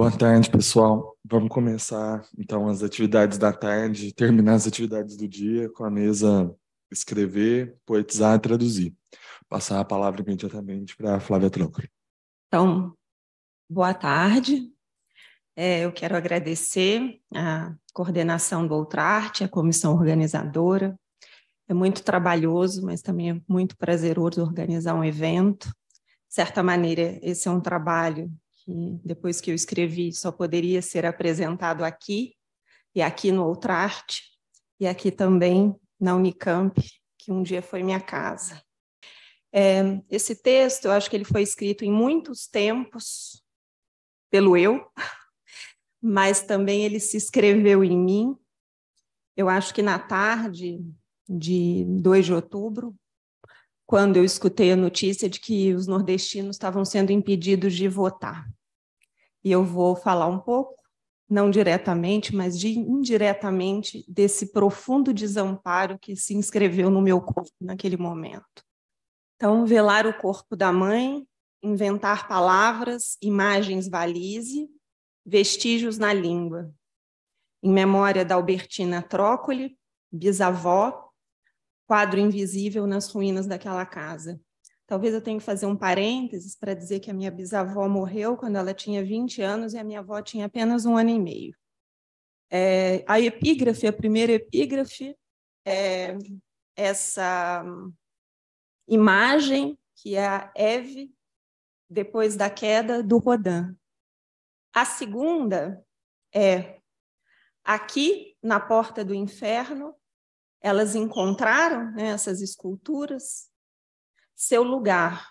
Boa tarde, pessoal. Vamos começar então as atividades da tarde, terminar as atividades do dia com a mesa escrever, poetizar e traduzir. Passar a palavra imediatamente para a Flávia Trâncora. Então, boa tarde. É, eu quero agradecer a coordenação do Arte, a comissão organizadora. É muito trabalhoso, mas também é muito prazeroso organizar um evento. De certa maneira, esse é um trabalho que depois que eu escrevi só poderia ser apresentado aqui e aqui no Outrarte e aqui também na Unicamp, que um dia foi minha casa. É, esse texto, eu acho que ele foi escrito em muitos tempos pelo eu, mas também ele se escreveu em mim. Eu acho que na tarde de 2 de outubro, quando eu escutei a notícia de que os nordestinos estavam sendo impedidos de votar. E eu vou falar um pouco, não diretamente, mas de, indiretamente, desse profundo desamparo que se inscreveu no meu corpo naquele momento. Então, velar o corpo da mãe, inventar palavras, imagens valise, vestígios na língua. Em memória da Albertina Trócoli, bisavó, quadro invisível nas ruínas daquela casa. Talvez eu tenha que fazer um parênteses para dizer que a minha bisavó morreu quando ela tinha 20 anos e a minha avó tinha apenas um ano e meio. É, a epígrafe, a primeira epígrafe, é essa imagem que é a Eve depois da queda do Rodin. A segunda é aqui na porta do inferno elas encontraram né, essas esculturas seu lugar.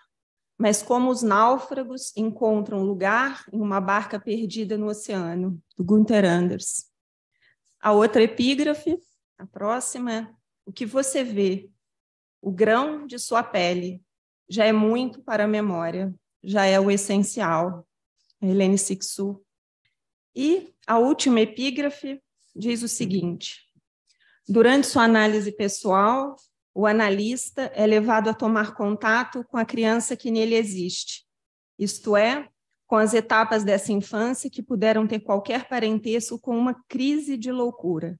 Mas como os náufragos encontram lugar em uma barca perdida no oceano, do Gunther Anders. A outra epígrafe, a próxima é: O que você vê, o grão de sua pele, já é muito para a memória, já é o essencial. Helene Sixu. E a última epígrafe diz o seguinte: Durante sua análise pessoal, o analista é levado a tomar contato com a criança que nele existe, isto é, com as etapas dessa infância que puderam ter qualquer parentesco com uma crise de loucura.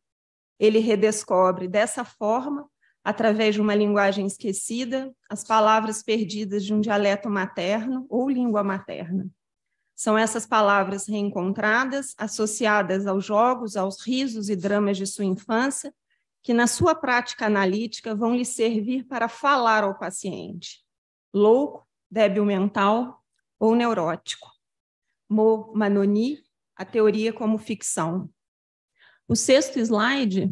Ele redescobre, dessa forma, através de uma linguagem esquecida, as palavras perdidas de um dialeto materno ou língua materna. São essas palavras reencontradas, associadas aos jogos, aos risos e dramas de sua infância, que na sua prática analítica vão lhe servir para falar ao paciente, louco, débil mental ou neurótico. Mo Manoni, a teoria como ficção. O sexto slide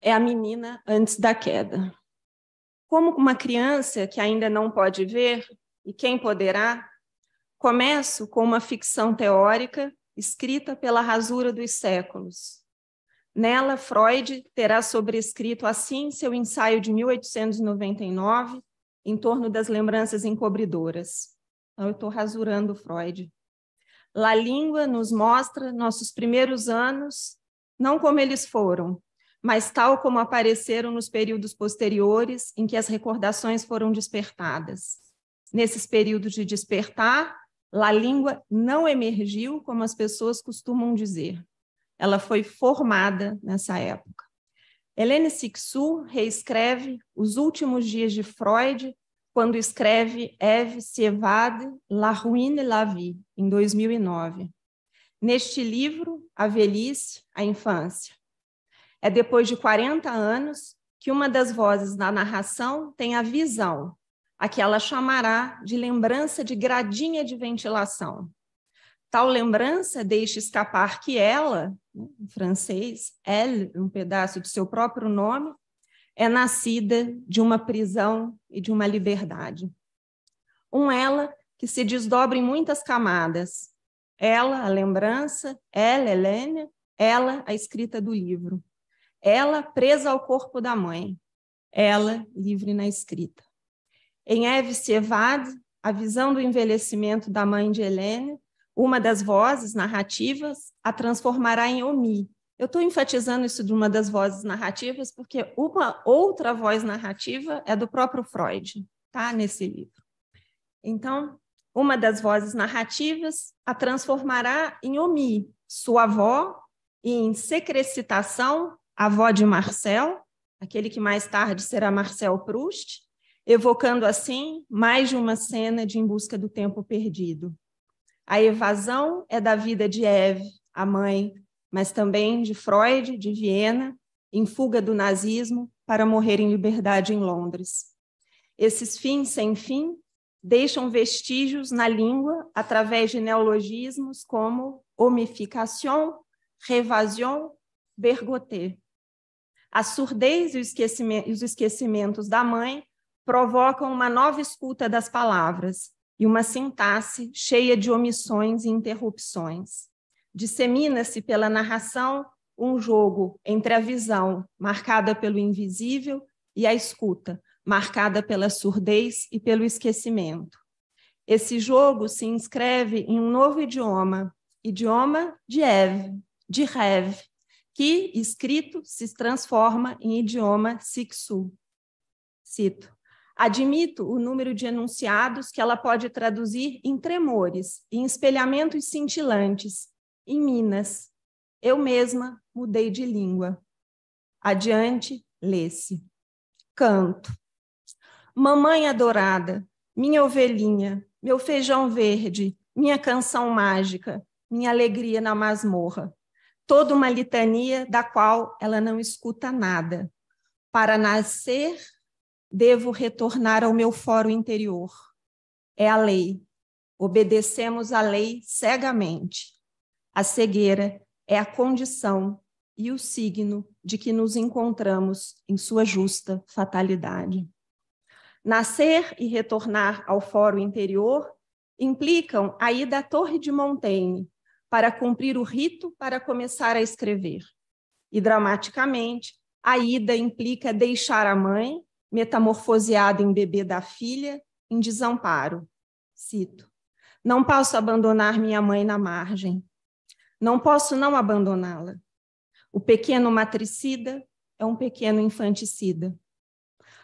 é a menina antes da queda. Como uma criança que ainda não pode ver, e quem poderá, começo com uma ficção teórica escrita pela rasura dos séculos, Nela, Freud terá sobrescrito assim seu ensaio de 1899 em torno das lembranças encobridoras. Então, eu estou rasurando Freud. La Língua nos mostra nossos primeiros anos, não como eles foram, mas tal como apareceram nos períodos posteriores em que as recordações foram despertadas. Nesses períodos de despertar, La Língua não emergiu, como as pessoas costumam dizer. Ela foi formada nessa época. Helene Sixu reescreve os últimos dias de Freud quando escreve Eve Sevade La ruine et la vie, em 2009. Neste livro, a velhice, a infância. É depois de 40 anos que uma das vozes da narração tem a visão, a que ela chamará de lembrança de gradinha de ventilação. Tal lembrança deixa escapar que ela, em né, francês, elle, um pedaço de seu próprio nome, é nascida de uma prisão e de uma liberdade. Um ela que se desdobra em muitas camadas. Ela, a lembrança, ela, Helena, ela, a escrita do livro. Ela, presa ao corpo da mãe. Ela, livre na escrita. Em Eve Sievade, a visão do envelhecimento da mãe de Helene uma das vozes narrativas a transformará em Omi. Eu estou enfatizando isso de uma das vozes narrativas, porque uma outra voz narrativa é do próprio Freud, tá? Nesse livro. Então, uma das vozes narrativas a transformará em Omi, sua avó, e em secrecitação, avó de Marcel, aquele que mais tarde será Marcel Proust, evocando assim mais de uma cena de Em Busca do Tempo Perdido. A evasão é da vida de Eve, a mãe, mas também de Freud, de Viena, em fuga do nazismo para morrer em liberdade em Londres. Esses fins sem fim deixam vestígios na língua através de neologismos como homificação, revasion, bergoter. A surdez e os esquecimentos da mãe provocam uma nova escuta das palavras, e uma sintaxe cheia de omissões e interrupções. Dissemina-se pela narração um jogo entre a visão, marcada pelo invisível, e a escuta, marcada pela surdez e pelo esquecimento. Esse jogo se inscreve em um novo idioma, idioma de ev de Rev, que, escrito, se transforma em idioma Siksu. Cito. Admito o número de enunciados que ela pode traduzir em tremores, em espelhamentos cintilantes, em minas. Eu mesma mudei de língua. Adiante, lê-se. Canto. Mamãe adorada, minha ovelhinha, meu feijão verde, minha canção mágica, minha alegria na masmorra. Toda uma litania da qual ela não escuta nada. Para nascer, devo retornar ao meu fórum interior. É a lei. Obedecemos a lei cegamente. A cegueira é a condição e o signo de que nos encontramos em sua justa fatalidade. Nascer e retornar ao fórum interior implicam a ida à Torre de Montaigne para cumprir o rito para começar a escrever. E, dramaticamente, a ida implica deixar a mãe metamorfoseado em bebê da filha, em desamparo. Cito: Não posso abandonar minha mãe na margem. Não posso não abandoná-la. O pequeno matricida é um pequeno infanticida.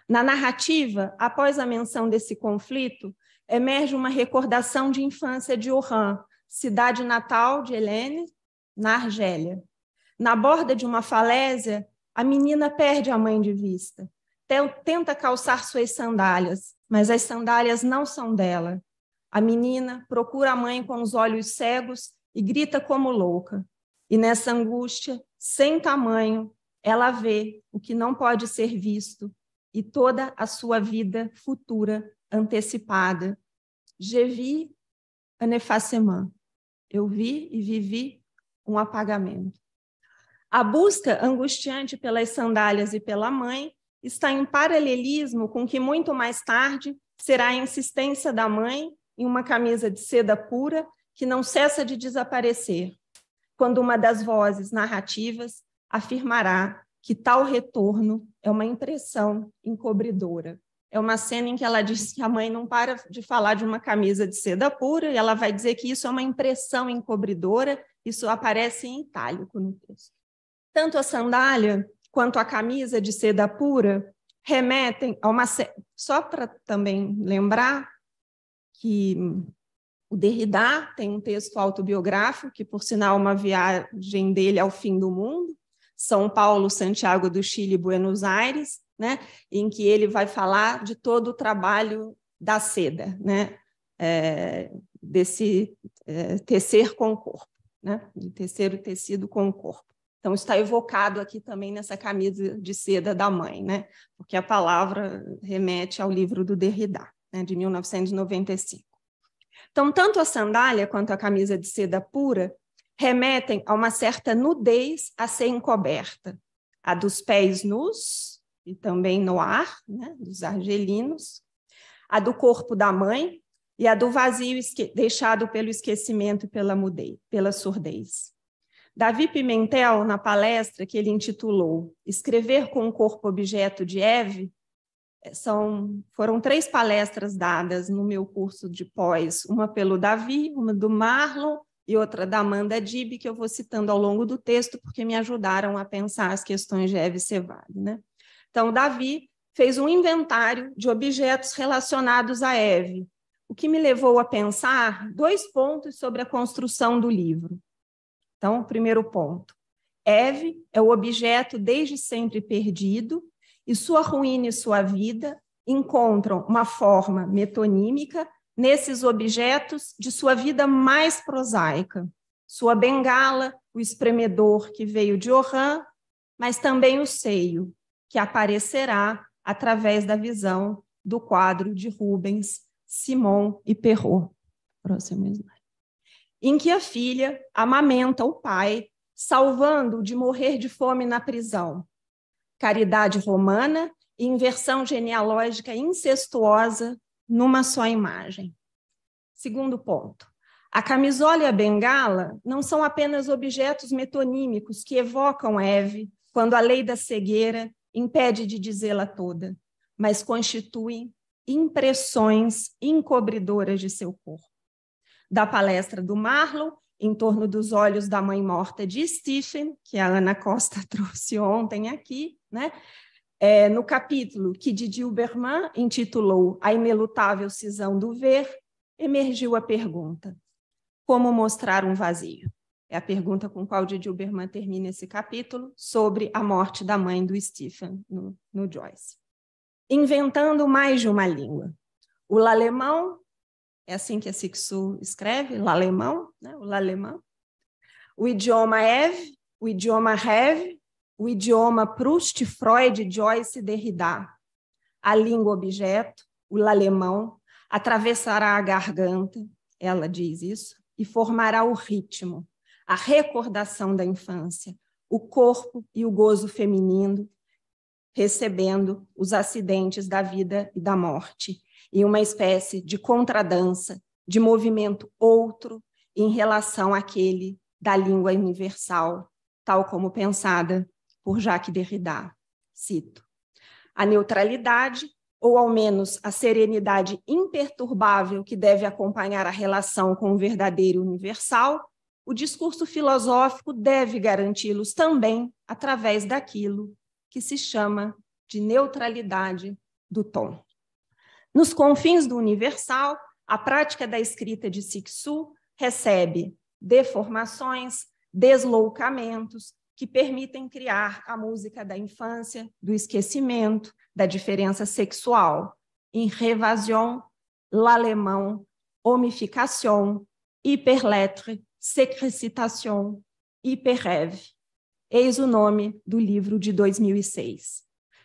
Na narrativa, após a menção desse conflito, emerge uma recordação de infância de Orhan, cidade natal de Helene, na Argélia. Na borda de uma falésia, a menina perde a mãe de vista tenta calçar suas sandálias, mas as sandálias não são dela. A menina procura a mãe com os olhos cegos e grita como louca. E nessa angústia, sem tamanho, ela vê o que não pode ser visto e toda a sua vida futura antecipada. Je vis un Eu vi e vivi um apagamento. A busca angustiante pelas sandálias e pela mãe está em paralelismo com o que muito mais tarde será a insistência da mãe em uma camisa de seda pura que não cessa de desaparecer, quando uma das vozes narrativas afirmará que tal retorno é uma impressão encobridora. É uma cena em que ela diz que a mãe não para de falar de uma camisa de seda pura e ela vai dizer que isso é uma impressão encobridora, isso aparece em itálico no texto. Tanto a sandália quanto à camisa de seda pura remetem a uma. Só para também lembrar que o Derrida tem um texto autobiográfico, que, por sinal, é uma viagem dele ao fim do mundo, São Paulo, Santiago do Chile, Buenos Aires, né? em que ele vai falar de todo o trabalho da seda, né? É, desse é, tecer com o corpo, né? de tecer o tecido com o corpo. Então, está evocado aqui também nessa camisa de seda da mãe, né? porque a palavra remete ao livro do Derrida, né? de 1995. Então, tanto a sandália quanto a camisa de seda pura remetem a uma certa nudez a ser encoberta, a dos pés nus, e também no ar, né? dos argelinos, a do corpo da mãe e a do vazio deixado pelo esquecimento e pela mudez, pela surdez. Davi Pimentel, na palestra que ele intitulou Escrever com o Corpo Objeto de Eve, é, são, foram três palestras dadas no meu curso de pós, uma pelo Davi, uma do Marlon e outra da Amanda Dib, que eu vou citando ao longo do texto, porque me ajudaram a pensar as questões de Eve Cevado. Né? Então, Davi fez um inventário de objetos relacionados a Eve, o que me levou a pensar dois pontos sobre a construção do livro. Então, primeiro ponto. Eve é o objeto desde sempre perdido, e sua ruína e sua vida encontram uma forma metonímica nesses objetos de sua vida mais prosaica. Sua bengala, o espremedor que veio de Orhan, mas também o seio, que aparecerá através da visão do quadro de Rubens, Simon e Perrault. Próximo slide em que a filha amamenta o pai, salvando-o de morrer de fome na prisão. Caridade romana e inversão genealógica incestuosa numa só imagem. Segundo ponto. A camisola e a bengala não são apenas objetos metonímicos que evocam Eve quando a lei da cegueira impede de dizê-la toda, mas constituem impressões encobridoras de seu corpo da palestra do Marlon, em torno dos olhos da mãe morta de Stephen, que a Ana Costa trouxe ontem aqui, né? É, no capítulo que Didi Uberman intitulou A Inelutável Cisão do Ver, emergiu a pergunta: Como mostrar um vazio? É a pergunta com qual Didi Uberman termina esse capítulo, sobre a morte da mãe do Stephen, no, no Joyce. Inventando mais de uma língua. O alemão é assim que a Sixu escreve, l'alemão, né? o l'alemão. O idioma Ev, o idioma Rev, o idioma Proust, Freud, Joyce, Derrida. A língua objeto, o l'alemão, atravessará a garganta, ela diz isso, e formará o ritmo, a recordação da infância, o corpo e o gozo feminino, recebendo os acidentes da vida e da morte, em uma espécie de contradança, de movimento outro em relação àquele da língua universal, tal como pensada por Jacques Derrida. Cito: A neutralidade, ou ao menos a serenidade imperturbável que deve acompanhar a relação com o verdadeiro universal, o discurso filosófico deve garanti-los também através daquilo que se chama de neutralidade do tom. Nos confins do universal, a prática da escrita de Siksu recebe deformações, deslocamentos que permitem criar a música da infância, do esquecimento, da diferença sexual, em revasion, l'alemão, homificação, hiperletre, secrecitation, hiperreve. Eis o nome do livro de 2006.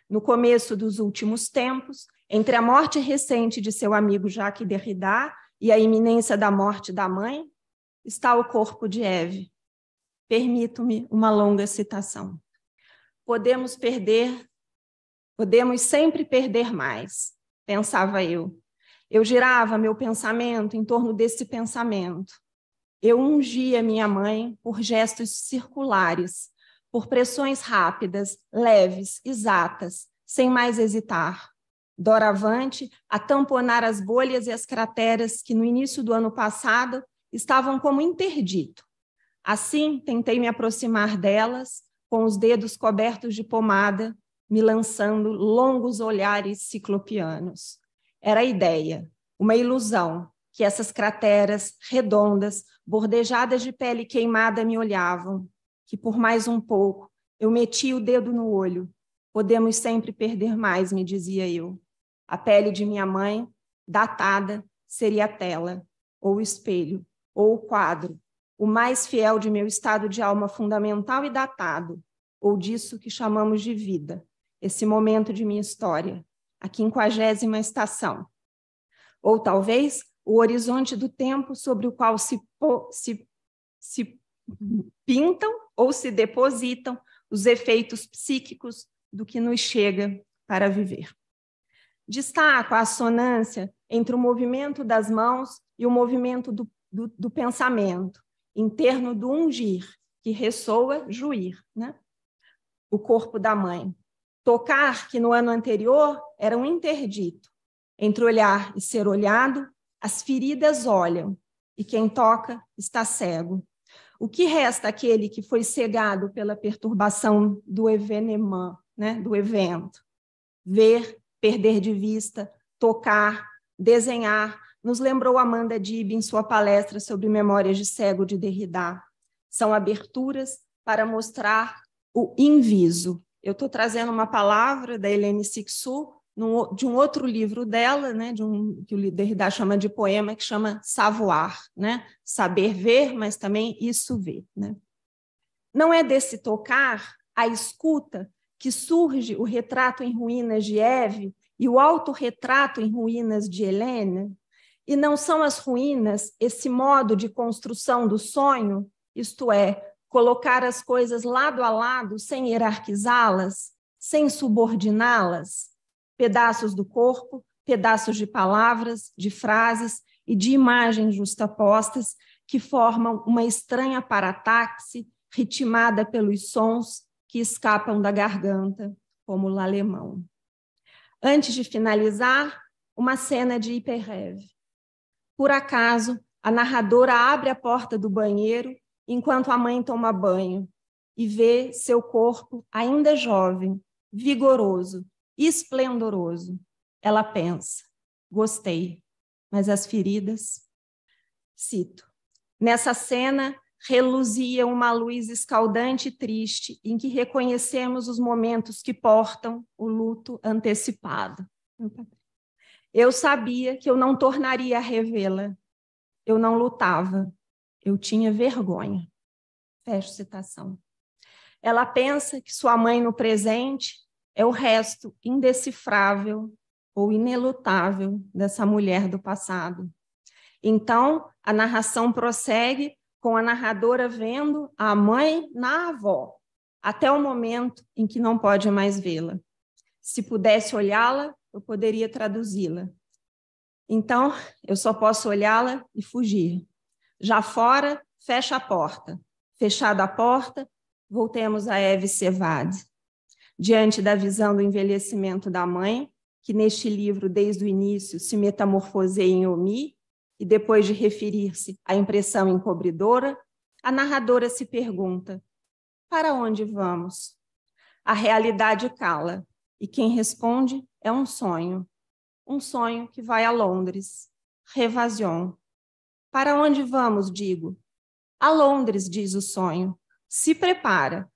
No começo dos últimos tempos, entre a morte recente de seu amigo Jacques Derrida e a iminência da morte da mãe, está o corpo de Eve. Permito-me uma longa citação. Podemos perder, podemos sempre perder mais, pensava eu. Eu girava meu pensamento em torno desse pensamento. Eu ungia minha mãe por gestos circulares, por pressões rápidas, leves, exatas, sem mais hesitar doravante a tamponar as bolhas e as crateras que no início do ano passado estavam como interdito. Assim, tentei me aproximar delas, com os dedos cobertos de pomada, me lançando longos olhares ciclopianos. Era a ideia, uma ilusão, que essas crateras redondas, bordejadas de pele queimada me olhavam, que por mais um pouco eu metia o dedo no olho. Podemos sempre perder mais, me dizia eu. A pele de minha mãe, datada, seria a tela, ou o espelho, ou o quadro, o mais fiel de meu estado de alma fundamental e datado, ou disso que chamamos de vida, esse momento de minha história, a quinquagésima estação. Ou talvez o horizonte do tempo sobre o qual se, se, se pintam ou se depositam os efeitos psíquicos do que nos chega para viver. Destaco a assonância entre o movimento das mãos e o movimento do, do, do pensamento, em termo do ungir, que ressoa juir, né? o corpo da mãe. Tocar, que no ano anterior era um interdito, entre olhar e ser olhado, as feridas olham, e quem toca está cego. O que resta aquele que foi cegado pela perturbação do evenemã, né, do evento? Ver perder de vista, tocar, desenhar, nos lembrou Amanda Dib em sua palestra sobre Memórias de Cego de Derrida. São aberturas para mostrar o inviso. Eu estou trazendo uma palavra da Helene Sixu, de um outro livro dela, né, de um, que o Derrida chama de poema, que chama Savoir, né? saber ver, mas também isso ver. Né? Não é desse tocar a escuta que surge o retrato em ruínas de Eve e o autorretrato em ruínas de Helena? E não são as ruínas esse modo de construção do sonho, isto é, colocar as coisas lado a lado sem hierarquizá-las, sem subordiná-las? Pedaços do corpo, pedaços de palavras, de frases e de imagens justapostas que formam uma estranha parataxe ritmada pelos sons que escapam da garganta, como o alemão. Antes de finalizar, uma cena de hiperreve. Por acaso, a narradora abre a porta do banheiro enquanto a mãe toma banho e vê seu corpo ainda jovem, vigoroso, esplendoroso. Ela pensa: gostei, mas as feridas? Cito. Nessa cena, reluzia uma luz escaldante e triste, em que reconhecemos os momentos que portam o luto antecipado. Eu sabia que eu não tornaria a revê-la. Eu não lutava. Eu tinha vergonha. Fecho citação. Ela pensa que sua mãe no presente é o resto indecifrável ou inelutável dessa mulher do passado. Então, a narração prossegue com a narradora vendo a mãe na avó, até o momento em que não pode mais vê-la. Se pudesse olhá-la, eu poderia traduzi-la. Então, eu só posso olhá-la e fugir. Já fora, fecha a porta. Fechada a porta, voltemos a Eve Cevad. Diante da visão do envelhecimento da mãe, que neste livro, desde o início, se metamorfoseia em Omi, e depois de referir-se à impressão encobridora, a narradora se pergunta: para onde vamos? A realidade cala, e quem responde é um sonho. Um sonho que vai a Londres. Revasion. Para onde vamos, digo? A Londres, diz o sonho. Se prepara.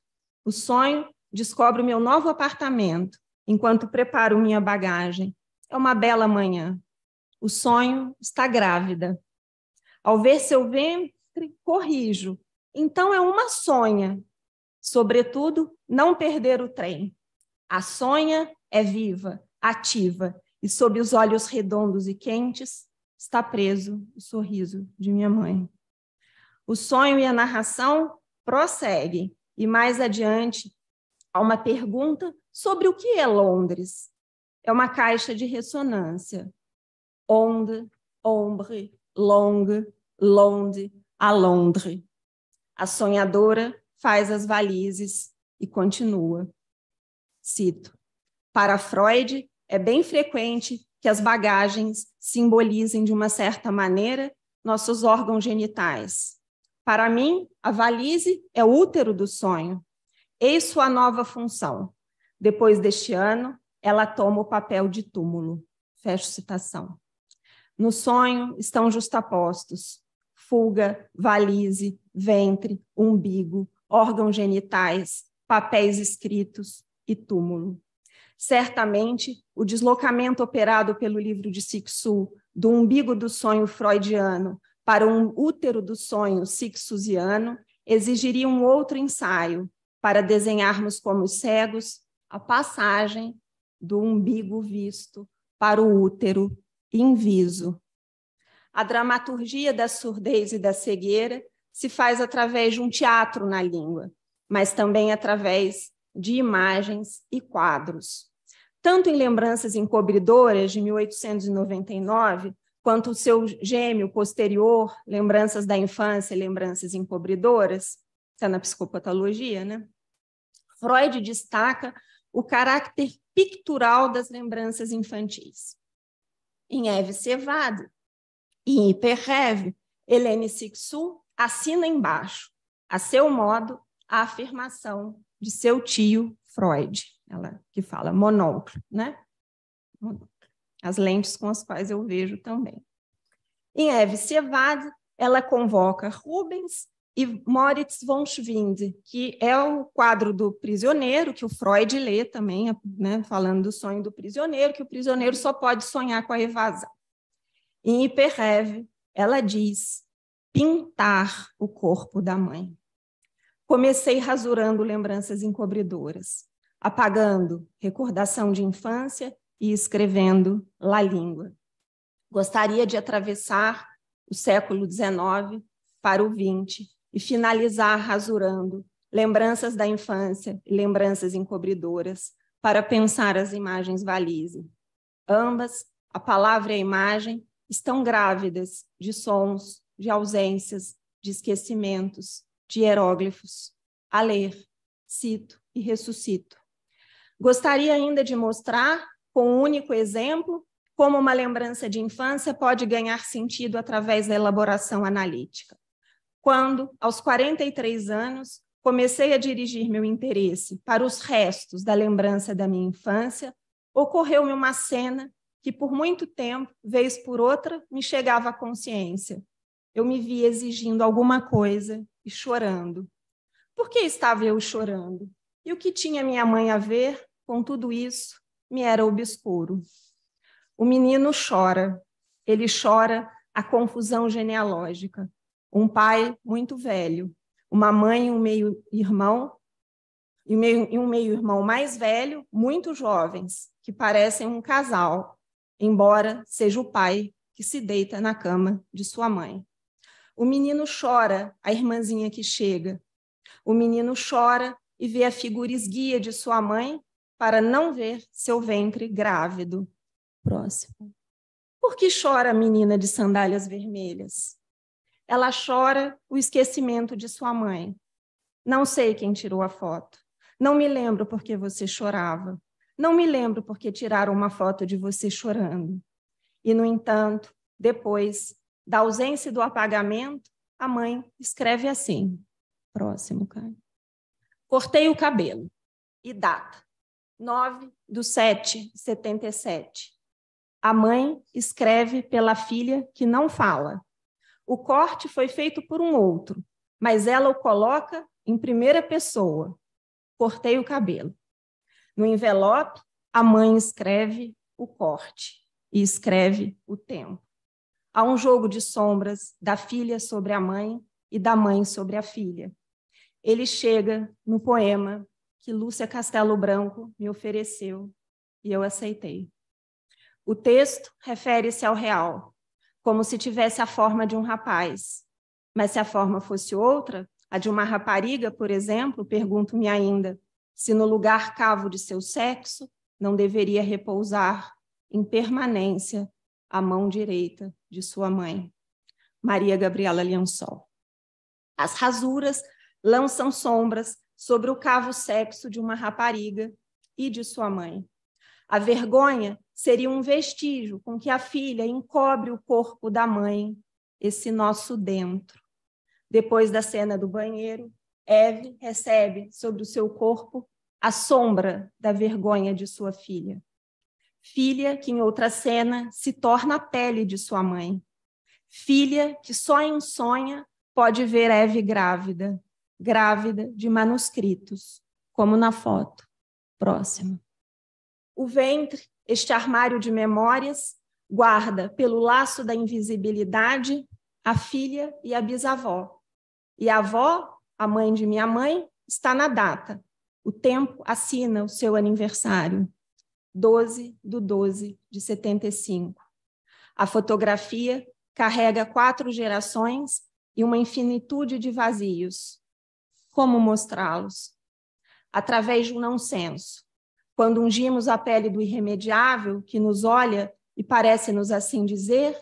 O sonho descobre o meu novo apartamento, enquanto preparo minha bagagem. É uma bela manhã. O sonho está grávida. Ao ver seu ventre, corrijo. Então é uma sonha. Sobretudo, não perder o trem. A sonha é viva, ativa, e sob os olhos redondos e quentes está preso o sorriso de minha mãe. O sonho e a narração prosseguem, e mais adiante há uma pergunta sobre o que é Londres. É uma caixa de ressonância onde, ombre, longue, londe, a Londres. A sonhadora faz as valizes e continua. Cito: Para Freud, é bem frequente que as bagagens simbolizem de uma certa maneira nossos órgãos genitais. Para mim, a valise é o útero do sonho. Eis sua nova função. Depois deste ano, ela toma o papel de túmulo. Fecho citação. No sonho estão justapostos fuga, valise, ventre, umbigo, órgãos genitais, papéis escritos e túmulo. Certamente, o deslocamento operado pelo livro de Sixu, do umbigo do sonho freudiano para um útero do sonho sixusiano, exigiria um outro ensaio para desenharmos como cegos a passagem do umbigo visto para o útero inviso. A dramaturgia da surdez e da cegueira se faz através de um teatro na língua, mas também através de imagens e quadros. Tanto em Lembranças Encobridoras, de 1899, quanto o seu gêmeo posterior, Lembranças da Infância, Lembranças Encobridoras, está na psicopatologia, né? Freud destaca o caráter pictural das lembranças infantis em Eve Cevado, em Hiperrev, Helene Sixu assina embaixo, a seu modo, a afirmação de seu tio Freud, ela que fala monóculo, né? As lentes com as quais eu vejo também. Em Eve Cevado, ela convoca Rubens e Moritz von Schwind, que é o quadro do prisioneiro, que o Freud lê também, né, falando do sonho do prisioneiro, que o prisioneiro só pode sonhar com a evasão. Em Hiperreve, ela diz pintar o corpo da mãe. Comecei rasurando lembranças encobridoras, apagando recordação de infância e escrevendo La Língua. Gostaria de atravessar o século XIX para o XX e finalizar rasurando lembranças da infância e lembranças encobridoras para pensar as imagens valise. Ambas, a palavra e a imagem, estão grávidas de sons, de ausências, de esquecimentos, de hieróglifos. A ler, cito e ressuscito. Gostaria ainda de mostrar, com um único exemplo, como uma lembrança de infância pode ganhar sentido através da elaboração analítica quando, aos 43 anos, comecei a dirigir meu interesse para os restos da lembrança da minha infância, ocorreu-me uma cena que, por muito tempo, vez por outra, me chegava à consciência. Eu me vi exigindo alguma coisa e chorando. Por que estava eu chorando? E o que tinha minha mãe a ver com tudo isso me era obscuro. O menino chora. Ele chora a confusão genealógica, um pai muito velho, uma mãe e um meio-irmão, e um meio-irmão mais velho, muito jovens, que parecem um casal, embora seja o pai que se deita na cama de sua mãe. O menino chora, a irmãzinha que chega. O menino chora e vê a figura esguia de sua mãe para não ver seu ventre grávido. Próximo. Por que chora a menina de sandálias vermelhas? Ela chora o esquecimento de sua mãe. Não sei quem tirou a foto. Não me lembro porque você chorava. Não me lembro porque tiraram uma foto de você chorando. E, no entanto, depois da ausência do apagamento, a mãe escreve assim: Próximo, Kai. Cortei o cabelo. E data: 9 do 7, 77. A mãe escreve pela filha que não fala, o corte foi feito por um outro, mas ela o coloca em primeira pessoa. Cortei o cabelo. No envelope, a mãe escreve o corte e escreve o tempo. Há um jogo de sombras da filha sobre a mãe e da mãe sobre a filha. Ele chega no poema que Lúcia Castelo Branco me ofereceu e eu aceitei. O texto refere-se ao real, como se tivesse a forma de um rapaz. Mas se a forma fosse outra, a de uma rapariga, por exemplo, pergunto-me ainda se no lugar cavo de seu sexo não deveria repousar em permanência a mão direita de sua mãe. Maria Gabriela Liançol. As rasuras lançam sombras sobre o cavo sexo de uma rapariga e de sua mãe. A vergonha seria um vestígio com que a filha encobre o corpo da mãe, esse nosso dentro. Depois da cena do banheiro, Eve recebe sobre o seu corpo a sombra da vergonha de sua filha. Filha que, em outra cena, se torna a pele de sua mãe. Filha que só em sonha pode ver Eve grávida, grávida de manuscritos, como na foto. Próxima. O ventre este armário de memórias guarda, pelo laço da invisibilidade, a filha e a bisavó. E a avó, a mãe de minha mãe, está na data. O tempo assina o seu aniversário, 12 de 12 de 75. A fotografia carrega quatro gerações e uma infinitude de vazios. Como mostrá-los? Através de um não senso, quando ungimos a pele do irremediável, que nos olha e parece-nos assim dizer: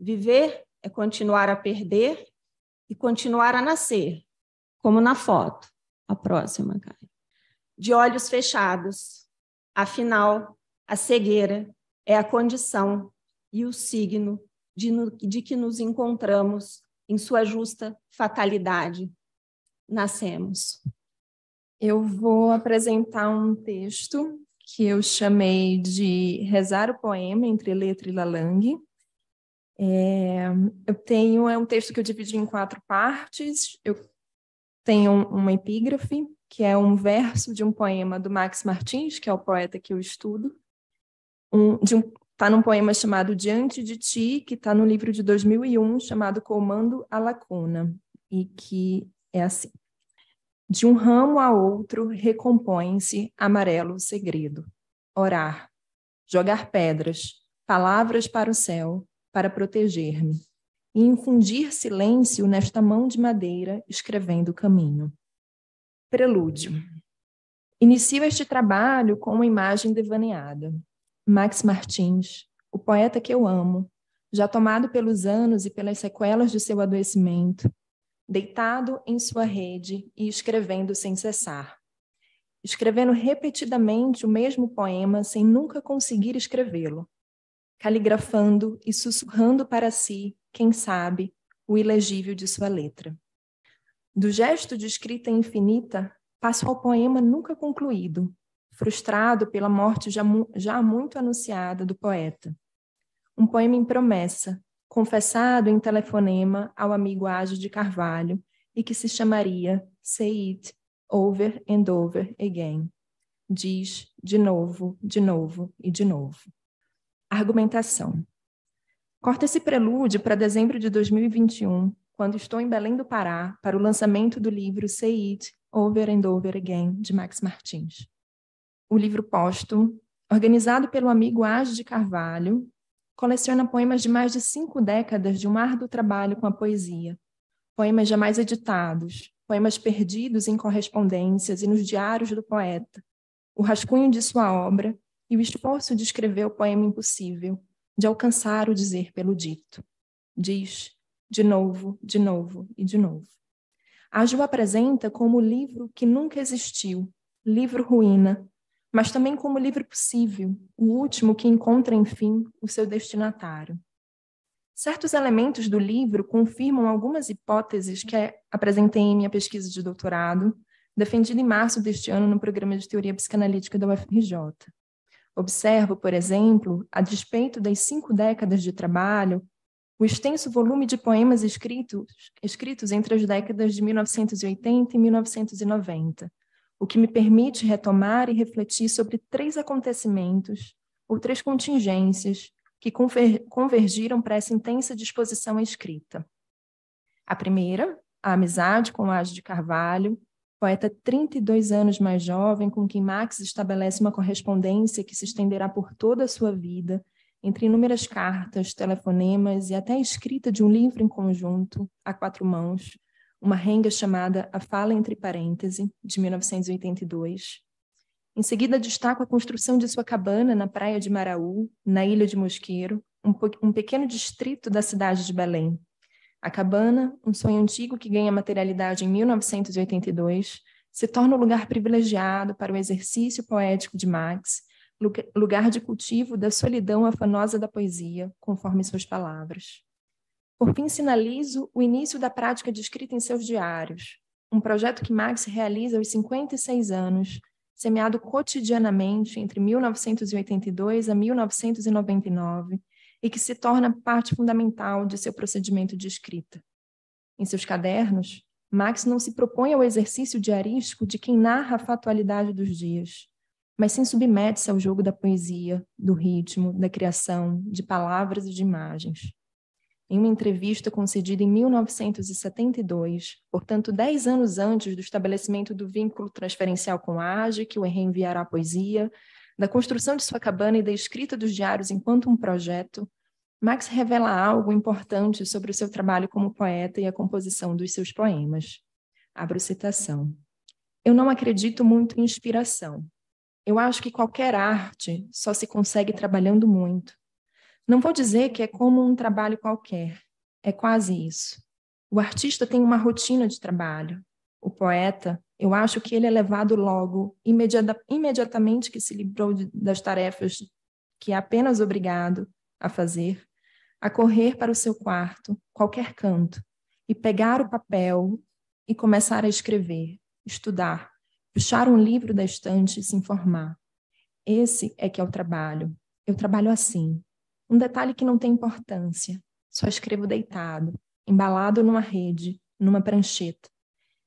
viver é continuar a perder e continuar a nascer, como na foto. A próxima, Caio. De olhos fechados. Afinal, a cegueira é a condição e o signo de, no, de que nos encontramos em sua justa fatalidade. Nascemos. Eu vou apresentar um texto que eu chamei de Rezar o Poema entre Letra e lalangue. É, eu tenho é um texto que eu dividi em quatro partes. Eu tenho uma epígrafe, que é um verso de um poema do Max Martins, que é o poeta que eu estudo. Um, um, tá num poema chamado Diante de Ti, que está no livro de 2001, chamado Comando à Lacuna, e que é assim. De um ramo a outro recompõe-se amarelo segredo. Orar, jogar pedras, palavras para o céu, para proteger-me, e infundir silêncio nesta mão de madeira escrevendo o caminho. Prelúdio. Inicio este trabalho com uma imagem devaneada. Max Martins, o poeta que eu amo, já tomado pelos anos e pelas sequelas de seu adoecimento, deitado em sua rede e escrevendo sem cessar. Escrevendo repetidamente o mesmo poema sem nunca conseguir escrevê-lo. Caligrafando e sussurrando para si, quem sabe, o ilegível de sua letra. Do gesto de escrita infinita, passo ao poema nunca concluído, frustrado pela morte já, mu já muito anunciada do poeta. Um poema em promessa, confessado em telefonema ao amigo Ágil de Carvalho e que se chamaria Say It Over and Over Again. Diz de novo, de novo e de novo. Argumentação. Corta esse prelúdio para dezembro de 2021, quando estou em Belém do Pará para o lançamento do livro Say It Over and Over Again, de Max Martins. O livro póstumo, organizado pelo amigo Ágil de Carvalho, coleciona poemas de mais de cinco décadas de um árduo trabalho com a poesia. Poemas jamais editados, poemas perdidos em correspondências e nos diários do poeta, o rascunho de sua obra e o esforço de escrever o poema impossível, de alcançar o dizer pelo dito. Diz, de novo, de novo e de novo. A Ju apresenta como o livro que nunca existiu, livro ruína, mas também como livro possível, o último que encontra, enfim, o seu destinatário. Certos elementos do livro confirmam algumas hipóteses que apresentei em minha pesquisa de doutorado, defendida em março deste ano no programa de teoria psicanalítica da UFRJ. Observo, por exemplo, a despeito das cinco décadas de trabalho, o extenso volume de poemas escritos, escritos entre as décadas de 1980 e 1990, o que me permite retomar e refletir sobre três acontecimentos ou três contingências que convergiram para essa intensa disposição à escrita. A primeira, a amizade com Age de Carvalho, poeta 32 anos mais jovem, com quem Max estabelece uma correspondência que se estenderá por toda a sua vida, entre inúmeras cartas, telefonemas e até a escrita de um livro em conjunto, a quatro mãos, uma renga chamada A Fala Entre Parêntese, de 1982. Em seguida, destaco a construção de sua cabana na praia de Maraú, na ilha de Mosqueiro, um, um pequeno distrito da cidade de Belém. A cabana, um sonho antigo que ganha materialidade em 1982, se torna um lugar privilegiado para o exercício poético de Max, lugar de cultivo da solidão afanosa da poesia, conforme suas palavras. Por fim, sinalizo o início da prática de escrita em seus diários, um projeto que Max realiza aos 56 anos, semeado cotidianamente entre 1982 a 1999 e que se torna parte fundamental de seu procedimento de escrita. Em seus cadernos, Max não se propõe ao exercício diarístico de quem narra a fatualidade dos dias, mas sim submete-se ao jogo da poesia, do ritmo, da criação, de palavras e de imagens em uma entrevista concedida em 1972, portanto, dez anos antes do estabelecimento do vínculo transferencial com a Age, que o Henry enviará à poesia, da construção de sua cabana e da escrita dos diários enquanto um projeto, Max revela algo importante sobre o seu trabalho como poeta e a composição dos seus poemas. Abro citação. Eu não acredito muito em inspiração. Eu acho que qualquer arte só se consegue trabalhando muito. Não vou dizer que é como um trabalho qualquer, é quase isso. O artista tem uma rotina de trabalho. O poeta, eu acho que ele é levado logo, imediata, imediatamente que se livrou de, das tarefas que é apenas obrigado a fazer, a correr para o seu quarto, qualquer canto, e pegar o papel e começar a escrever, estudar, puxar um livro da estante e se informar. Esse é que é o trabalho. Eu trabalho assim, um detalhe que não tem importância. Só escrevo deitado, embalado numa rede, numa prancheta.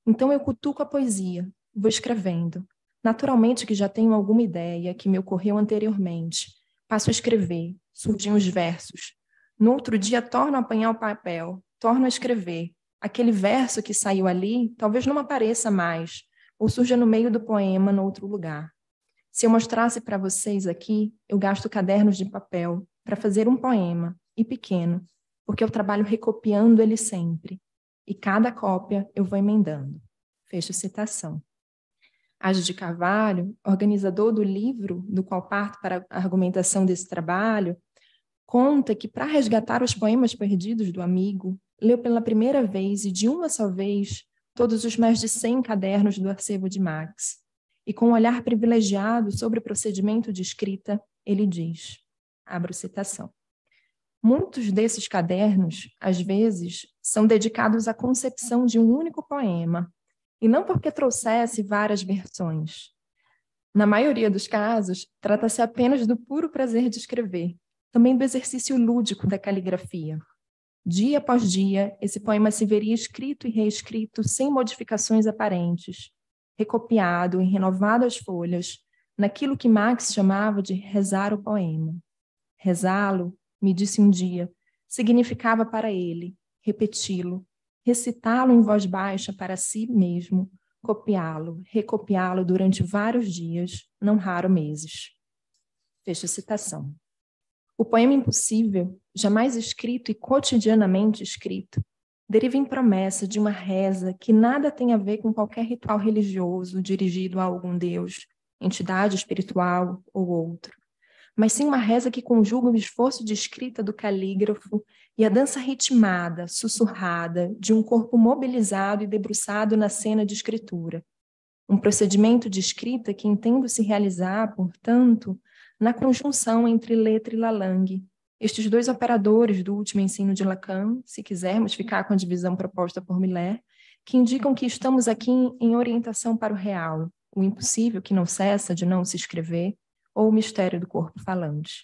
Então eu cutuco a poesia, vou escrevendo. Naturalmente que já tenho alguma ideia que me ocorreu anteriormente. Passo a escrever, surgem os versos. No outro dia torno a apanhar o papel, torno a escrever. Aquele verso que saiu ali talvez não apareça mais, ou surja no meio do poema, no outro lugar. Se eu mostrasse para vocês aqui, eu gasto cadernos de papel, para fazer um poema, e pequeno, porque eu trabalho recopiando ele sempre, e cada cópia eu vou emendando. Fecho citação. Ágio de Carvalho, organizador do livro do qual parto para a argumentação desse trabalho, conta que para resgatar os poemas perdidos do amigo, leu pela primeira vez e de uma só vez todos os mais de 100 cadernos do acervo de Marx. E com um olhar privilegiado sobre o procedimento de escrita, ele diz: Abro citação. Muitos desses cadernos, às vezes, são dedicados à concepção de um único poema, e não porque trouxesse várias versões. Na maioria dos casos, trata-se apenas do puro prazer de escrever, também do exercício lúdico da caligrafia. Dia após dia, esse poema se veria escrito e reescrito sem modificações aparentes, recopiado e renovado as folhas, naquilo que Max chamava de rezar o poema. Rezá-lo, me disse um dia, significava para ele repeti-lo, recitá-lo em voz baixa para si mesmo, copiá-lo, recopiá-lo durante vários dias, não raro meses. Fecha citação. O poema impossível, jamais escrito e cotidianamente escrito, deriva em promessa de uma reza que nada tem a ver com qualquer ritual religioso dirigido a algum deus, entidade espiritual ou outro mas sim uma reza que conjuga o esforço de escrita do calígrafo e a dança ritmada, sussurrada, de um corpo mobilizado e debruçado na cena de escritura. Um procedimento de escrita que entendo se realizar, portanto, na conjunção entre letra e lalangue, estes dois operadores do último ensino de Lacan, se quisermos ficar com a divisão proposta por Miller, que indicam que estamos aqui em orientação para o real, o impossível que não cessa de não se escrever, ou o mistério do corpo falante.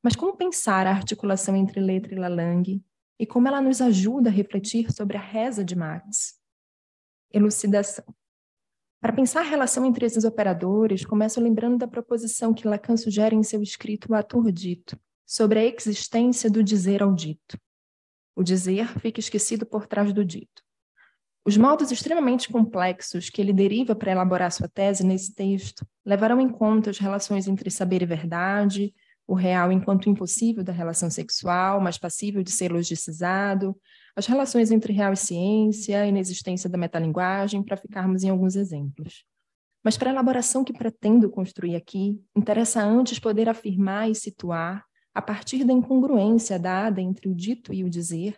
Mas como pensar a articulação entre letra e lalang e como ela nos ajuda a refletir sobre a reza de Marx? Elucidação. Para pensar a relação entre esses operadores, começo lembrando da proposição que Lacan sugere em seu escrito o Aturdito, sobre a existência do dizer ao dito. O dizer fica esquecido por trás do dito. Os modos extremamente complexos que ele deriva para elaborar sua tese nesse texto levarão em conta as relações entre saber e verdade, o real enquanto impossível da relação sexual, mas passível de ser logicizado, as relações entre real e ciência, a inexistência da metalinguagem, para ficarmos em alguns exemplos. Mas para a elaboração que pretendo construir aqui, interessa antes poder afirmar e situar, a partir da incongruência dada entre o dito e o dizer,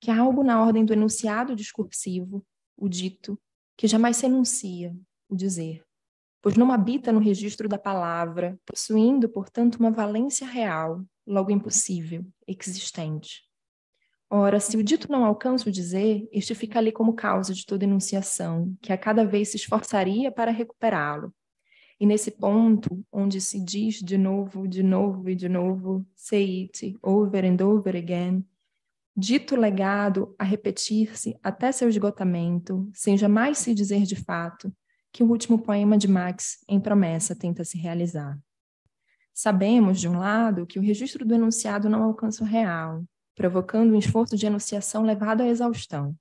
que há algo na ordem do enunciado discursivo, o dito, que jamais se enuncia, o dizer, pois não habita no registro da palavra, possuindo, portanto, uma valência real, logo impossível, existente. Ora, se o dito não alcança o dizer, este fica ali como causa de toda enunciação, que a cada vez se esforçaria para recuperá-lo. E nesse ponto, onde se diz de novo, de novo e de novo, say it over and over again, dito legado a repetir-se até seu esgotamento, sem jamais se dizer de fato que o último poema de Max, em promessa, tenta se realizar. Sabemos, de um lado, que o registro do enunciado não alcança o real, provocando um esforço de enunciação levado à exaustão.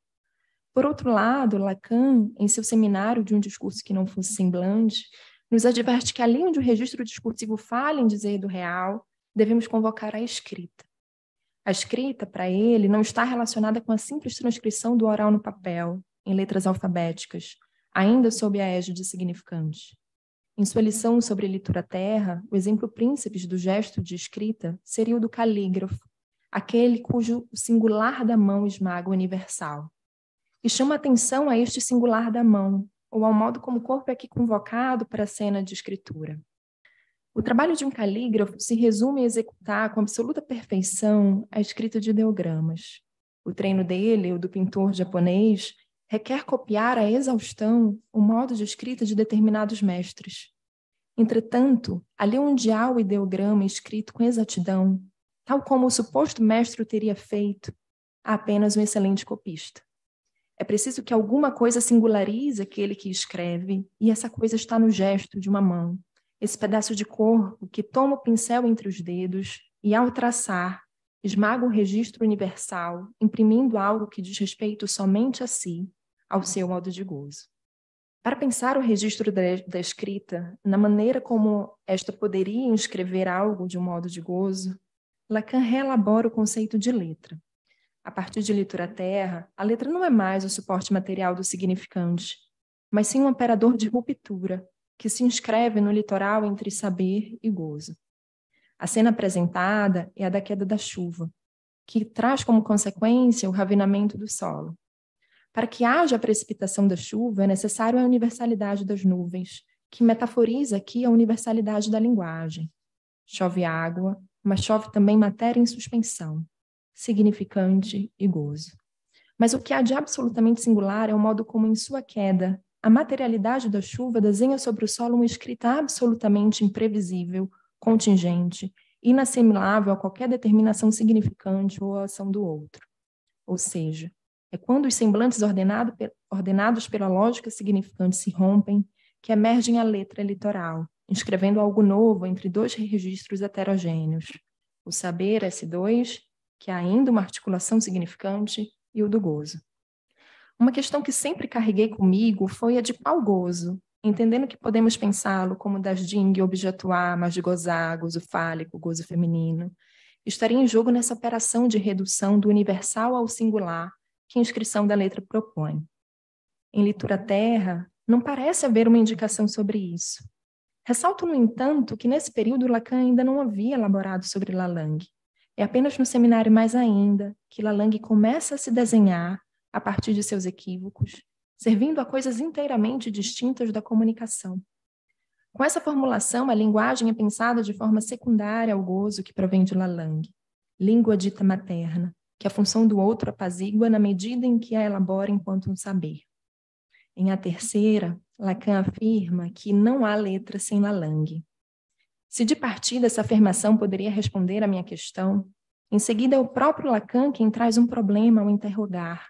Por outro lado, Lacan, em seu seminário de um discurso que não fosse semblante, nos adverte que além de o registro discursivo falha em dizer do real, devemos convocar a escrita a escrita, para ele, não está relacionada com a simples transcrição do oral no papel, em letras alfabéticas, ainda sob a égide significante. Em sua lição sobre leitura terra, o exemplo príncipes do gesto de escrita seria o do calígrafo, aquele cujo singular da mão esmaga o universal. E chama atenção a este singular da mão, ou ao modo como o corpo é aqui convocado para a cena de escritura. O trabalho de um calígrafo se resume a executar com absoluta perfeição a escrita de ideogramas. O treino dele, o do pintor japonês, requer copiar à exaustão o modo de escrita de determinados mestres. Entretanto, ali onde há o ideograma escrito com exatidão, tal como o suposto mestre o teria feito, há apenas um excelente copista. É preciso que alguma coisa singularize aquele que escreve, e essa coisa está no gesto de uma mão, esse pedaço de corpo que toma o pincel entre os dedos e, ao traçar, esmaga o registro universal, imprimindo algo que diz respeito somente a si, ao seu modo de gozo. Para pensar o registro da escrita na maneira como esta poderia inscrever algo de um modo de gozo, Lacan reelabora o conceito de letra. A partir de Terra, a letra não é mais o suporte material do significante, mas sim um operador de ruptura, que se inscreve no litoral entre saber e gozo. A cena apresentada é a da queda da chuva, que traz como consequência o ravinamento do solo. Para que haja a precipitação da chuva, é necessário a universalidade das nuvens, que metaforiza aqui a universalidade da linguagem. Chove água, mas chove também matéria em suspensão, significante e gozo. Mas o que há de absolutamente singular é o modo como, em sua queda, a materialidade da chuva desenha sobre o solo uma escrita absolutamente imprevisível, contingente, inassimilável a qualquer determinação significante ou ação do outro. Ou seja, é quando os semblantes ordenado, ordenados pela lógica significante se rompem que emergem a letra litoral, inscrevendo algo novo entre dois registros heterogêneos: o saber S2, que é ainda uma articulação significante, e o do gozo. Uma questão que sempre carreguei comigo foi a de qual gozo, entendendo que podemos pensá-lo como das Ding objetuar, mas de gozar, gozo fálico, gozo feminino. Estaria em jogo nessa operação de redução do universal ao singular que a inscrição da letra propõe. Em Litura Terra, não parece haver uma indicação sobre isso. Ressalto, no entanto, que nesse período Lacan ainda não havia elaborado sobre Lalangue. É apenas no seminário mais ainda que Lalangue começa a se desenhar a partir de seus equívocos, servindo a coisas inteiramente distintas da comunicação. Com essa formulação, a linguagem é pensada de forma secundária ao gozo que provém de Lalangue, língua dita materna, que a função do outro apazigua na medida em que a elabora enquanto um saber. Em A Terceira, Lacan afirma que não há letra sem Lalangue. Se de partida essa afirmação poderia responder à minha questão, em seguida é o próprio Lacan quem traz um problema ao interrogar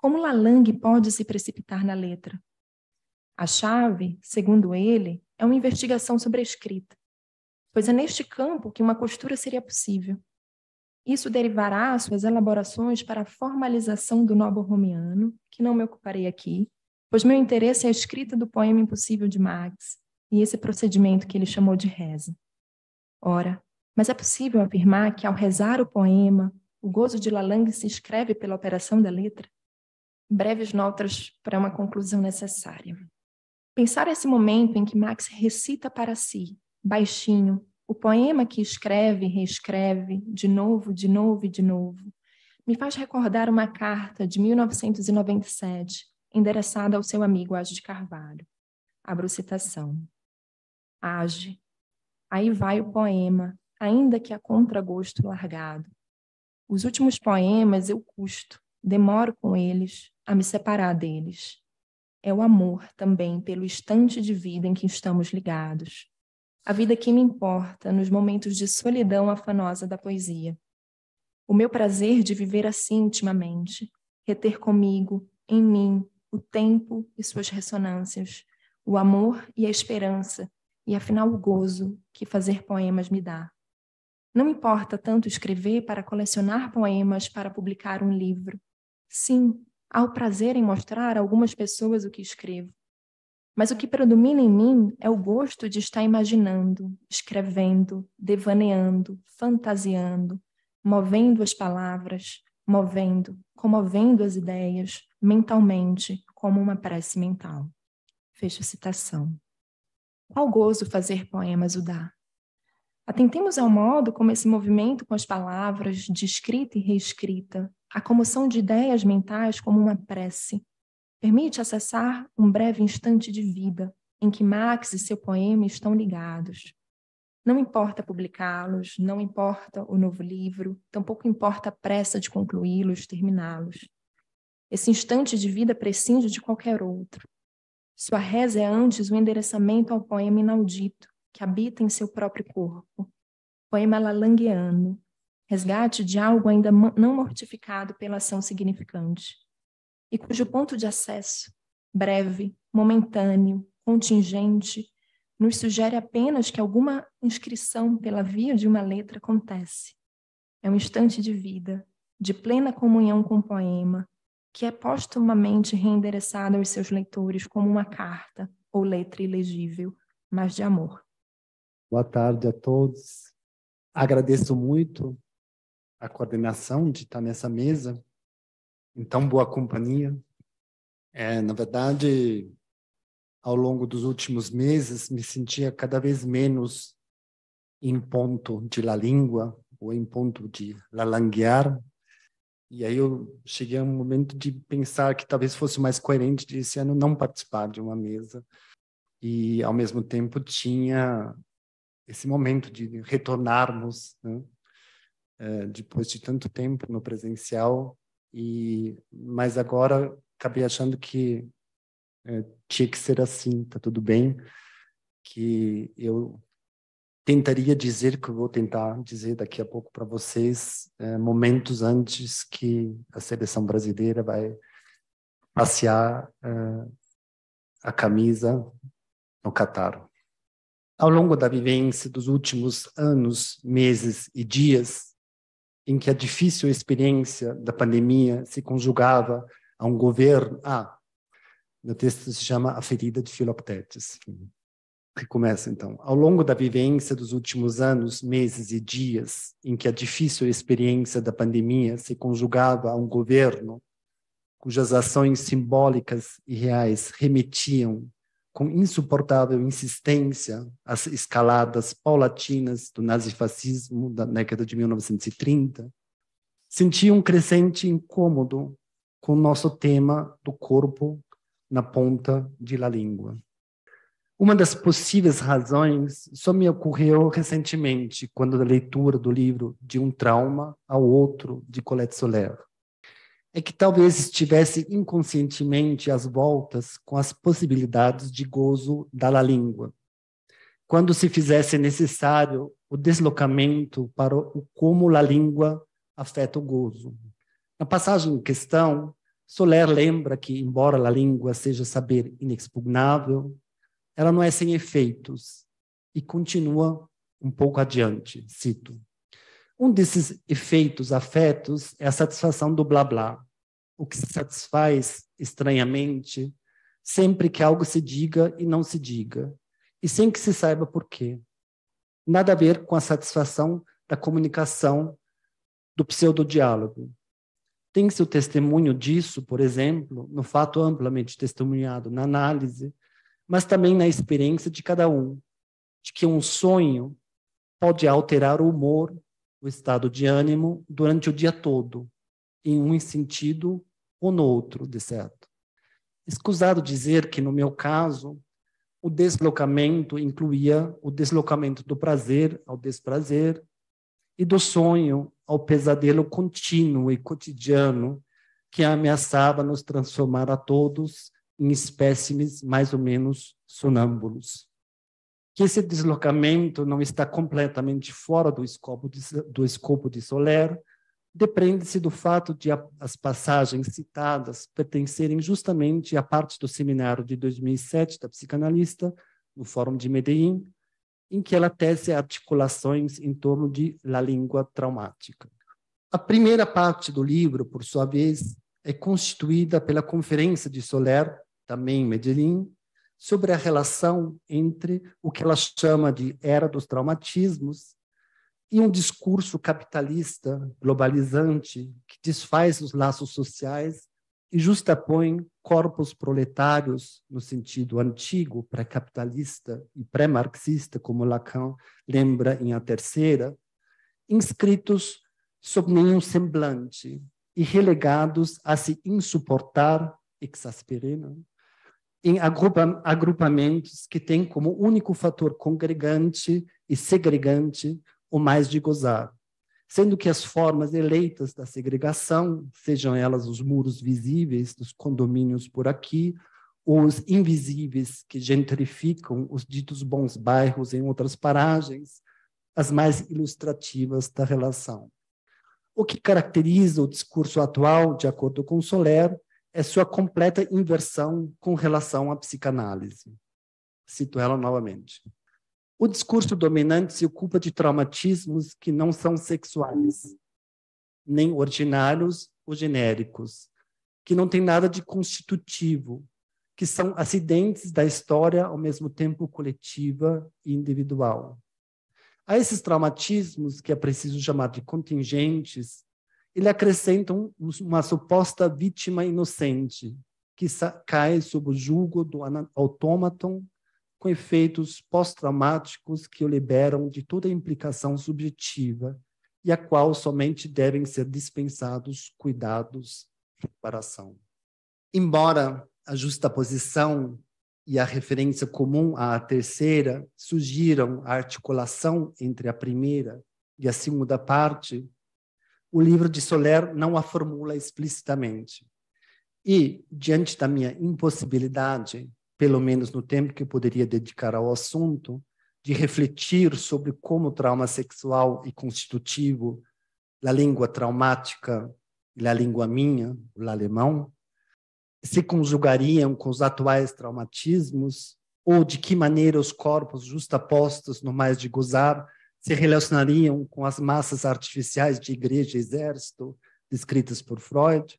como Lalang pode se precipitar na letra? A chave, segundo ele, é uma investigação sobre a escrita, pois é neste campo que uma costura seria possível. Isso derivará suas elaborações para a formalização do nobo romiano, que não me ocuparei aqui, pois meu interesse é a escrita do poema impossível de Marx e esse procedimento que ele chamou de reza. Ora, mas é possível afirmar que ao rezar o poema, o gozo de Lalang se escreve pela operação da letra? breves notas para uma conclusão necessária. Pensar esse momento em que Max recita para si, baixinho, o poema que escreve e reescreve, de novo, de novo e de novo, me faz recordar uma carta de 1997, endereçada ao seu amigo Age de Carvalho. Abro citação. Age, aí vai o poema, ainda que a contragosto largado. Os últimos poemas eu custo, demoro com eles, a me separar deles. É o amor também pelo instante de vida em que estamos ligados. A vida que me importa nos momentos de solidão afanosa da poesia. O meu prazer de viver assim intimamente, reter comigo, em mim, o tempo e suas ressonâncias, o amor e a esperança, e afinal o gozo que fazer poemas me dá. Não importa tanto escrever para colecionar poemas para publicar um livro. Sim, há o prazer em mostrar a algumas pessoas o que escrevo. Mas o que predomina em mim é o gosto de estar imaginando, escrevendo, devaneando, fantasiando, movendo as palavras, movendo, comovendo as ideias mentalmente, como uma prece mental. Fecha a citação. Qual gozo fazer poemas o dá? Atentemos ao modo como esse movimento com as palavras de escrita e reescrita, a comoção de ideias mentais como uma prece, permite acessar um breve instante de vida em que Marx e seu poema estão ligados. Não importa publicá-los, não importa o novo livro, tampouco importa a pressa de concluí-los, terminá-los. Esse instante de vida prescinde de qualquer outro. Sua reza é antes o endereçamento ao poema inaudito, que habita em seu próprio corpo. Poema lalangueano, resgate de algo ainda não mortificado pela ação significante, e cujo ponto de acesso, breve, momentâneo, contingente, nos sugere apenas que alguma inscrição pela via de uma letra acontece. É um instante de vida, de plena comunhão com o poema, que é postumamente reendereçado aos seus leitores como uma carta ou letra ilegível, mas de amor. Boa tarde a todos. Agradeço muito a coordenação de estar nessa mesa, em tão boa companhia. É, na verdade, ao longo dos últimos meses, me sentia cada vez menos em ponto de la língua ou em ponto de la languear. E aí eu cheguei a um momento de pensar que talvez fosse mais coerente de esse ano não participar de uma mesa. E, ao mesmo tempo, tinha esse momento de retornarmos né? é, depois de tanto tempo no presencial e mas agora acabei achando que é, tinha que ser assim tá tudo bem que eu tentaria dizer que eu vou tentar dizer daqui a pouco para vocês é, momentos antes que a seleção brasileira vai passear a camisa no Catar ao longo da vivência dos últimos anos, meses e dias, em que a difícil experiência da pandemia se conjugava a um governo. Ah, meu texto se chama A Ferida de Filoptetes, que começa então. Ao longo da vivência dos últimos anos, meses e dias, em que a difícil experiência da pandemia se conjugava a um governo cujas ações simbólicas e reais remetiam com insuportável insistência as escaladas paulatinas do nazifascismo da década de 1930, sentia um crescente incômodo com o nosso tema do corpo na ponta de la língua. Uma das possíveis razões só me ocorreu recentemente, quando da leitura do livro De um Trauma ao Outro, de Colette Soler é que talvez estivesse inconscientemente às voltas com as possibilidades de gozo da língua. Quando se fizesse necessário o deslocamento para o como a língua afeta o gozo. Na passagem em questão, Soler lembra que, embora a língua seja saber inexpugnável, ela não é sem efeitos e continua um pouco adiante, cito. Um desses efeitos afetos é a satisfação do blá blá, o que se satisfaz estranhamente sempre que algo se diga e não se diga, e sem que se saiba por quê. Nada a ver com a satisfação da comunicação do pseudo-diálogo. Tem-se o testemunho disso, por exemplo, no fato amplamente testemunhado na análise, mas também na experiência de cada um, de que um sonho pode alterar o humor o estado de ânimo durante o dia todo, em um sentido ou no outro, de certo. Escusado dizer que, no meu caso, o deslocamento incluía o deslocamento do prazer ao desprazer e do sonho ao pesadelo contínuo e cotidiano que ameaçava nos transformar a todos em espécimes mais ou menos sonâmbulos que esse deslocamento não está completamente fora do escopo de, do escopo de Soler, depende-se do fato de as passagens citadas pertencerem justamente à parte do seminário de 2007 da psicanalista, no Fórum de Medellín, em que ela tece articulações em torno de La Língua Traumática. A primeira parte do livro, por sua vez, é constituída pela Conferência de Soler, também em Medellín, sobre a relação entre o que ela chama de era dos traumatismos e um discurso capitalista globalizante que desfaz os laços sociais e justapõe corpos proletários no sentido antigo, pré-capitalista e pré-marxista, como Lacan lembra em A Terceira, inscritos sob nenhum semblante e relegados a se insuportar, exasperando, em agrupa, agrupamentos que têm como único fator congregante e segregante o mais de gozar, sendo que as formas eleitas da segregação, sejam elas os muros visíveis dos condomínios por aqui, ou os invisíveis que gentrificam os ditos bons bairros em outras paragens, as mais ilustrativas da relação. O que caracteriza o discurso atual, de acordo com Soler, é sua completa inversão com relação à psicanálise. Cito ela novamente. O discurso dominante se ocupa de traumatismos que não são sexuais, nem ordinários ou genéricos, que não têm nada de constitutivo, que são acidentes da história ao mesmo tempo coletiva e individual. A esses traumatismos, que é preciso chamar de contingentes, ele acrescenta um, uma suposta vítima inocente que cai sob o jugo do autômaton com efeitos pós-traumáticos que o liberam de toda implicação subjetiva e a qual somente devem ser dispensados cuidados de reparação. Embora a justaposição e a referência comum à terceira sugiram a articulação entre a primeira e a segunda parte, o livro de Soler não a formula explicitamente. E, diante da minha impossibilidade, pelo menos no tempo que eu poderia dedicar ao assunto, de refletir sobre como o trauma sexual e constitutivo, a língua traumática e a língua minha, o alemão, se conjugariam com os atuais traumatismos, ou de que maneira os corpos justapostos no mais de gozar se relacionariam com as massas artificiais de igreja e exército descritas por Freud,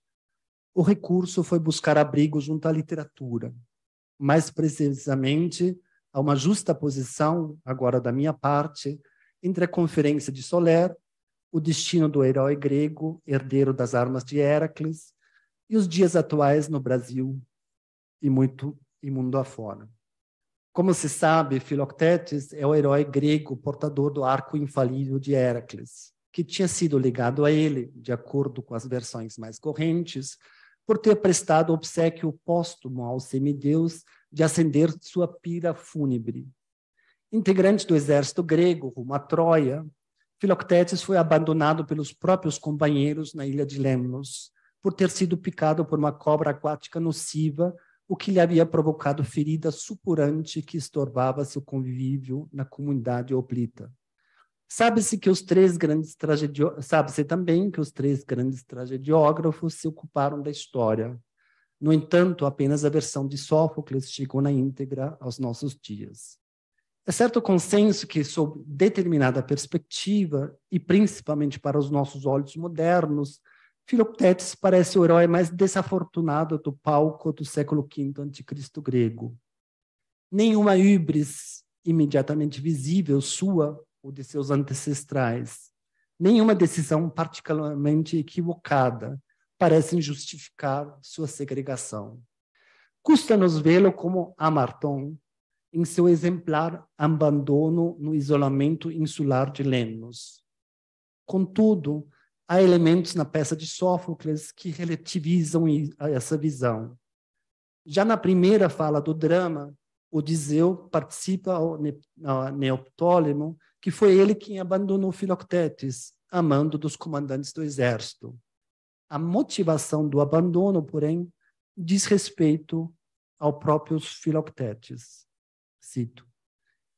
o recurso foi buscar abrigo junto à literatura, mais precisamente a uma justa posição, agora da minha parte, entre a Conferência de Soler, o destino do herói grego, herdeiro das armas de Heracles, e os dias atuais no Brasil e muito e mundo afora. Como se sabe, Filoctetes é o herói grego portador do arco infalível de Heracles, que tinha sido ligado a ele, de acordo com as versões mais correntes, por ter prestado obsequio póstumo ao semideus de acender sua pira fúnebre. Integrante do exército grego rumo à Troia, Filoctetes foi abandonado pelos próprios companheiros na ilha de Lemnos, por ter sido picado por uma cobra aquática nociva o que lhe havia provocado ferida supurante que estorvava seu convívio na comunidade oblita. Sabe-se que os três grandes sabe-se também que os três grandes tragediógrafos se ocuparam da história. No entanto, apenas a versão de Sófocles chegou na íntegra aos nossos dias. É certo consenso que, sob determinada perspectiva, e principalmente para os nossos olhos modernos, Filoctetes parece o herói mais desafortunado do palco do século V anticristo grego. Nenhuma híbris imediatamente visível sua ou de seus ancestrais, nenhuma decisão particularmente equivocada parecem justificar sua segregação. Custa-nos vê-lo como Amarton, em seu exemplar abandono no isolamento insular de Lemnos. Contudo, há elementos na peça de Sófocles que relativizam essa visão. Já na primeira fala do drama, Odiseu participa ao Neoptólemo, que foi ele quem abandonou Filoctetes, amando dos comandantes do exército. A motivação do abandono, porém, diz respeito ao próprio Filoctetes. Cito.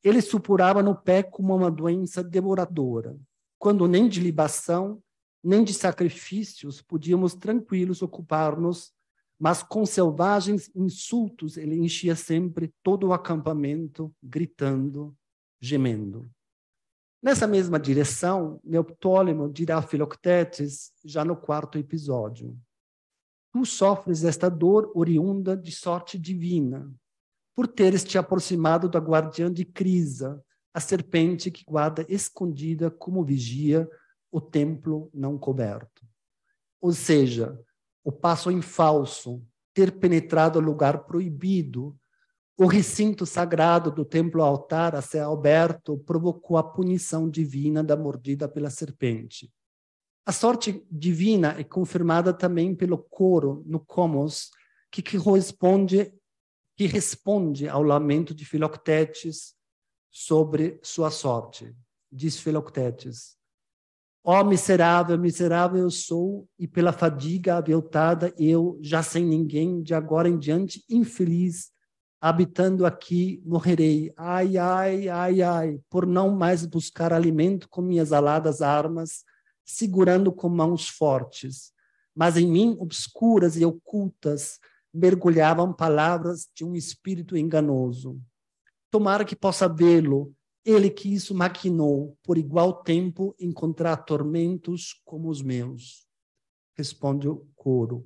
Ele supurava no pé como uma doença devoradora. Quando nem de libação, nem de sacrifícios podíamos tranquilos ocupar-nos, mas com selvagens insultos ele enchia sempre todo o acampamento, gritando, gemendo. Nessa mesma direção, Neoptólemo dirá a Filoctetes, já no quarto episódio: Tu sofres esta dor oriunda de sorte divina, por teres te aproximado da guardiã de Crisa, a serpente que guarda escondida como vigia o templo não coberto. Ou seja, o passo em falso, ter penetrado o lugar proibido, o recinto sagrado do templo-altar a ser aberto provocou a punição divina da mordida pela serpente. A sorte divina é confirmada também pelo coro no Comos, que, que, responde, que responde ao lamento de Filoctetes sobre sua sorte. Diz Filoctetes, Ó oh, miserável, miserável eu sou, e pela fadiga aviltada eu, já sem ninguém, de agora em diante, infeliz, habitando aqui, morrerei. Ai, ai, ai, ai, por não mais buscar alimento com minhas aladas armas, segurando com mãos fortes. Mas em mim, obscuras e ocultas, mergulhavam palavras de um espírito enganoso. Tomara que possa vê-lo, ele que isso maquinou por igual tempo encontrar tormentos como os meus. Responde o coro.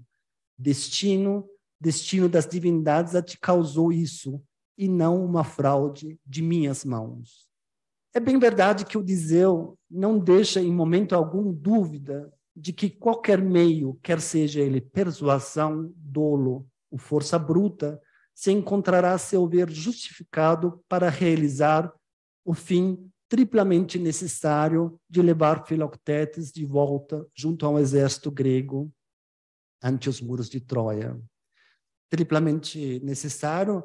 Destino, destino das divindades a te causou isso e não uma fraude de minhas mãos. É bem verdade que o Diseu não deixa em momento algum dúvida de que qualquer meio, quer seja ele persuasão, dolo ou força bruta, se encontrará a seu ver justificado para realizar o fim triplamente necessário de levar Filoctetes de volta junto ao exército grego ante os muros de Troia. Triplamente necessário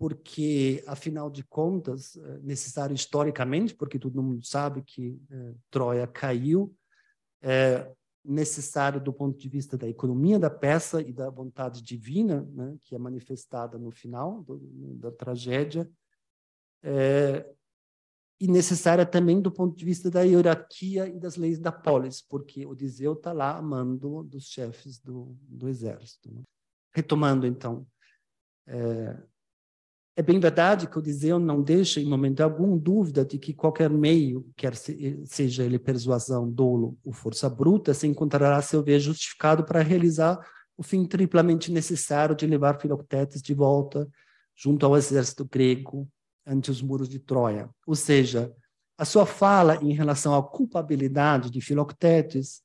porque, afinal de contas, é necessário historicamente, porque todo mundo sabe que é, Troia caiu, é necessário do ponto de vista da economia da peça e da vontade divina, né, que é manifestada no final do, da tragédia, é, e necessária também do ponto de vista da hierarquia e das leis da polis, porque o Odisseu está lá a mando dos chefes do, do exército. Né? Retomando, então, é, é, bem verdade que o Odisseu não deixa, em momento algum, dúvida de que qualquer meio, quer se, seja ele persuasão, dolo ou força bruta, se encontrará seu ver justificado para realizar o fim triplamente necessário de levar Filoctetes de volta junto ao exército grego, ante os muros de Troia. Ou seja, a sua fala em relação à culpabilidade de Filoctetes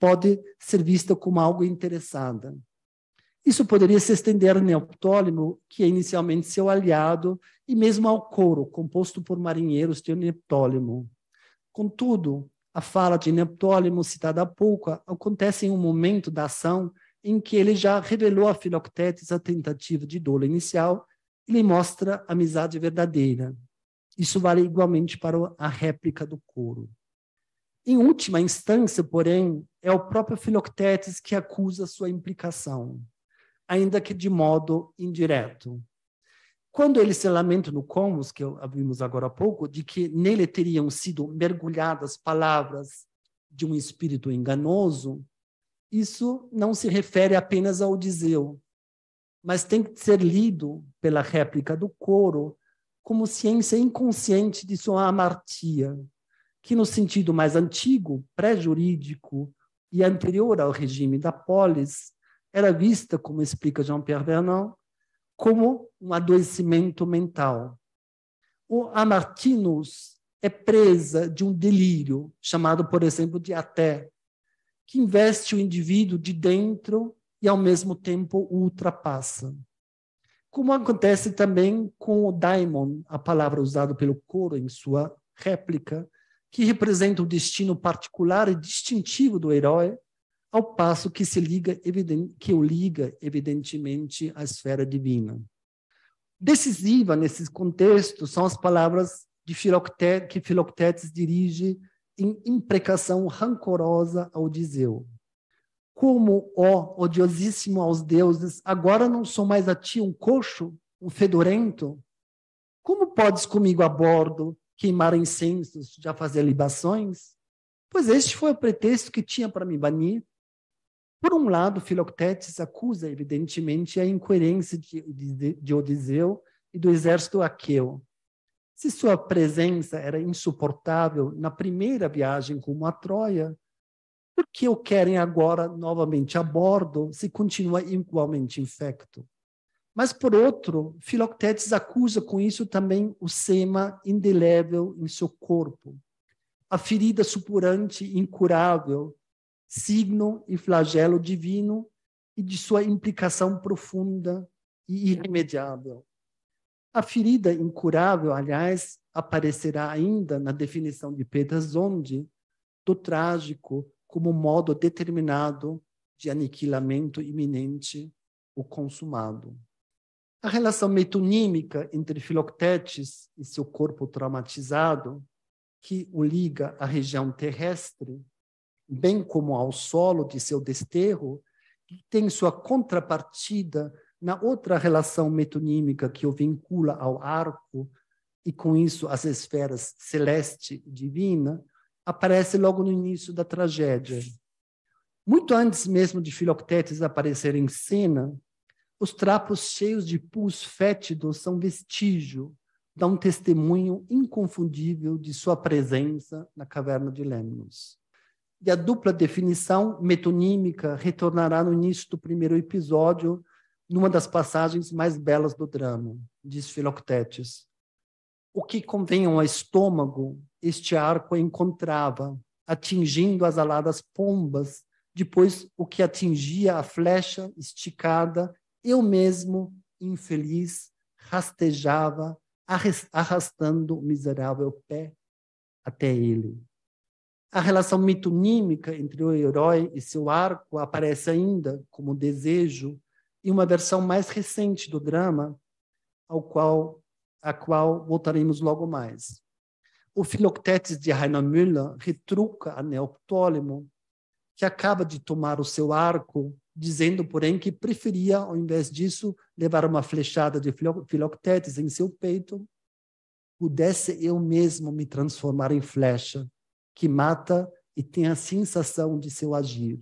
pode ser vista como algo interessada. Isso poderia se estender a Neoptólemo, que é inicialmente seu aliado, e mesmo ao coro, composto por marinheiros de Neoptólemo. Contudo, a fala de Neoptólemo, citada há pouco, acontece em um momento da ação em que ele já revelou a Filoctetes a tentativa de dolo inicial ele mostra amizade verdadeira. Isso vale igualmente para a réplica do couro. Em última instância, porém, é o próprio Filoctetes que acusa sua implicação, ainda que de modo indireto. Quando ele se lamenta no Comus, que vimos agora há pouco, de que nele teriam sido mergulhadas palavras de um espírito enganoso, isso não se refere apenas ao Odiseu, mas tem que ser lido pela réplica do coro como ciência inconsciente de sua amartia, que no sentido mais antigo, pré-jurídico e anterior ao regime da polis, era vista, como explica Jean-Pierre Vernon, como um adoecimento mental. O Amartinus é presa de um delírio, chamado, por exemplo, de até, que investe o indivíduo de dentro e, ao mesmo tempo, ultrapassa. Como acontece também com o daimon, a palavra usada pelo coro em sua réplica, que representa o destino particular e distintivo do herói, ao passo que se liga que o liga evidentemente à esfera divina. Decisiva nesse contexto são as palavras de Filoctetes, que Filoctetes dirige em imprecação rancorosa ao Dizeu. Como, ó odiosíssimo aos deuses, agora não sou mais a ti um coxo, um fedorento? Como podes comigo a bordo queimar incensos, já fazer libações? Pois este foi o pretexto que tinha para me banir. Por um lado, Filoctetes acusa, evidentemente, a incoerência de, de, de Odiseu e do exército aqueu. Se sua presença era insuportável na primeira viagem como a Troia, por que o querem agora novamente a bordo se continua igualmente infecto? Mas, por outro, Filoctetes acusa com isso também o sema indelével em seu corpo, a ferida supurante incurável, signo e flagelo divino e de sua implicação profunda e irremediável. A ferida incurável, aliás, aparecerá ainda na definição de Pedrazondi do trágico como modo determinado de aniquilamento iminente ou consumado. A relação metonímica entre Filoctetes e seu corpo traumatizado, que o liga à região terrestre, bem como ao solo de seu desterro, tem sua contrapartida na outra relação metonímica que o vincula ao arco e com isso às esferas celeste e divina, aparece logo no início da tragédia. Muito antes mesmo de Filoctetes aparecer em cena, os trapos cheios de pus fétido são vestígio, dá um testemunho inconfundível de sua presença na caverna de Lemnos. E a dupla definição metonímica retornará no início do primeiro episódio, numa das passagens mais belas do drama, diz Filoctetes. O que convenham ao estômago este arco encontrava, atingindo as aladas pombas, depois o que atingia a flecha esticada, eu mesmo, infeliz, rastejava, arrastando o miserável pé até ele. A relação mitonímica entre o herói e seu arco aparece ainda como desejo em uma versão mais recente do drama, ao qual a qual voltaremos logo mais. O Filoctetes de Rainer Müller retruca a Neoptólemo, que acaba de tomar o seu arco, dizendo, porém, que preferia, ao invés disso, levar uma flechada de Filoctetes em seu peito, pudesse eu mesmo me transformar em flecha, que mata e tem a sensação de seu agir.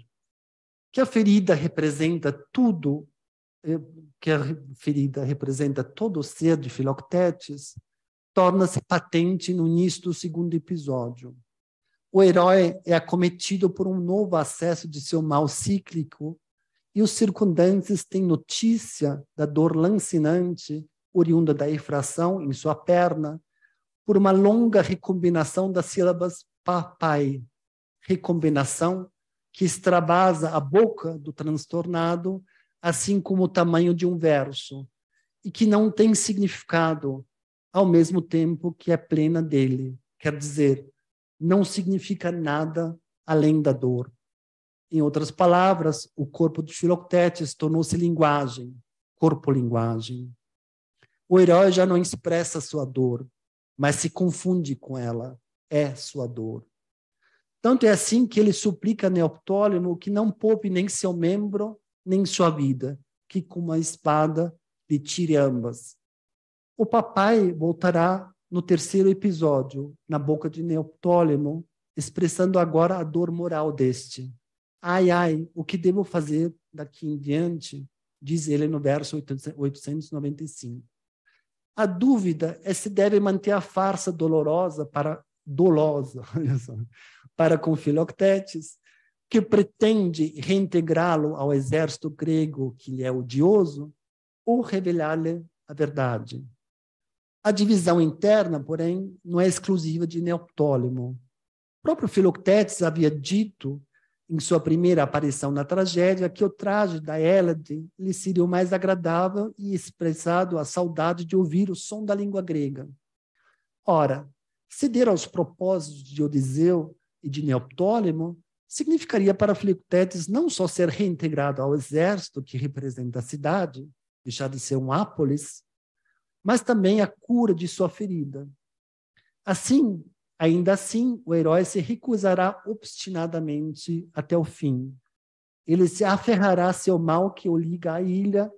Que a ferida representa tudo, eh, que a ferida representa todo o ser de Filoctetes, torna-se patente no início do segundo episódio. O herói é acometido por um novo acesso de seu mal cíclico e os circundantes têm notícia da dor lancinante oriunda da infração em sua perna por uma longa recombinação das sílabas papai, recombinação que extravasa a boca do transtornado, assim como o tamanho de um verso, e que não tem significado ao mesmo tempo que é plena dele. Quer dizer, não significa nada além da dor. Em outras palavras, o corpo de Filoctetes tornou-se linguagem, corpo-linguagem. O herói já não expressa sua dor, mas se confunde com ela, é sua dor. Tanto é assim que ele suplica a Neoptólemo que não poupe nem seu membro, nem sua vida, que com uma espada lhe tire ambas, o papai voltará no terceiro episódio, na boca de Neoptólemo, expressando agora a dor moral deste. Ai, ai, o que devo fazer daqui em diante? Diz ele no verso 895. A dúvida é se deve manter a farsa dolorosa para dolosa, para com Filoctetes, que pretende reintegrá-lo ao exército grego que lhe é odioso, ou revelar-lhe a verdade. A divisão interna, porém, não é exclusiva de Neoptólemo. O próprio Filoctetes havia dito, em sua primeira aparição na tragédia, que o traje da Hélade lhe seria o mais agradável e expressado a saudade de ouvir o som da língua grega. Ora, ceder aos propósitos de Odiseu e de Neoptólemo significaria para Filoctetes não só ser reintegrado ao exército que representa a cidade, deixar de ser um Ápolis, mas também a cura de sua ferida. Assim, ainda assim, o herói se recusará obstinadamente até o fim. Ele se aferrará a seu mal que o liga à ilha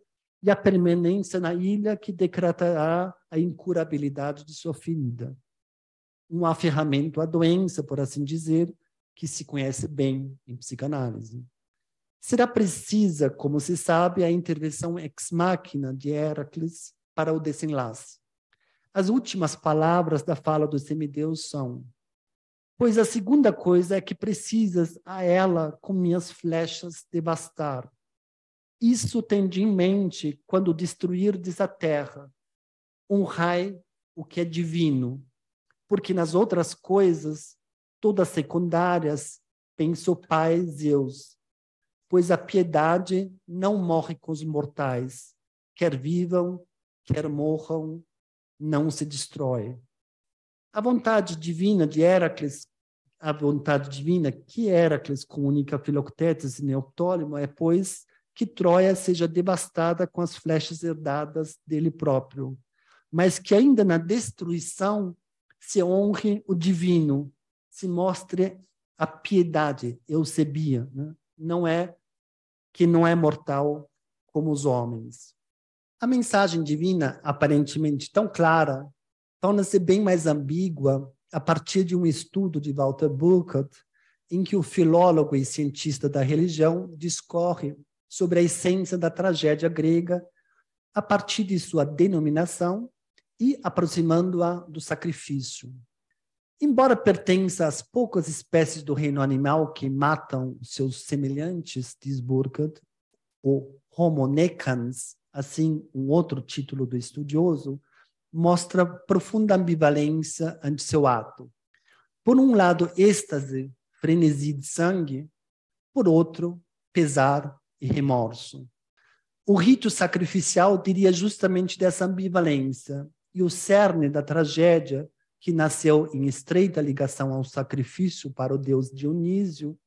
e à permanência na ilha que decretará a incurabilidade de sua ferida. Um aferramento à doença, por assim dizer, que se conhece bem em psicanálise. Será precisa, como se sabe, a intervenção ex machina de Heracles para o desenlace. As últimas palavras da fala do semideus são: Pois a segunda coisa é que precisas a ela com minhas flechas devastar. Isso tende em mente quando destruirdes a terra. Honrai o que é divino, porque nas outras coisas, todas secundárias, pensou Pai Zeus, pois a piedade não morre com os mortais, quer vivam, quer morram, não se destrói. A vontade divina de Heracles, a vontade divina que Heracles comunica a Filoctetes e Neoptólemo é, pois, que Troia seja devastada com as flechas herdadas dele próprio, mas que ainda na destruição se honre o divino, se mostre a piedade, eusebia, né? não é que não é mortal como os homens a mensagem divina, aparentemente tão clara, torna-se bem mais ambígua a partir de um estudo de Walter Burkert, em que o filólogo e cientista da religião discorre sobre a essência da tragédia grega a partir de sua denominação e aproximando-a do sacrifício. Embora pertença às poucas espécies do reino animal que matam seus semelhantes, diz Burkert, ou homo necans, assim um outro título do estudioso, mostra profunda ambivalência ante seu ato. Por um lado, êxtase, frenesi de sangue, por outro, pesar e remorso. O rito sacrificial diria justamente dessa ambivalência e o cerne da tragédia, que nasceu em estreita ligação ao sacrifício para o deus Dionísio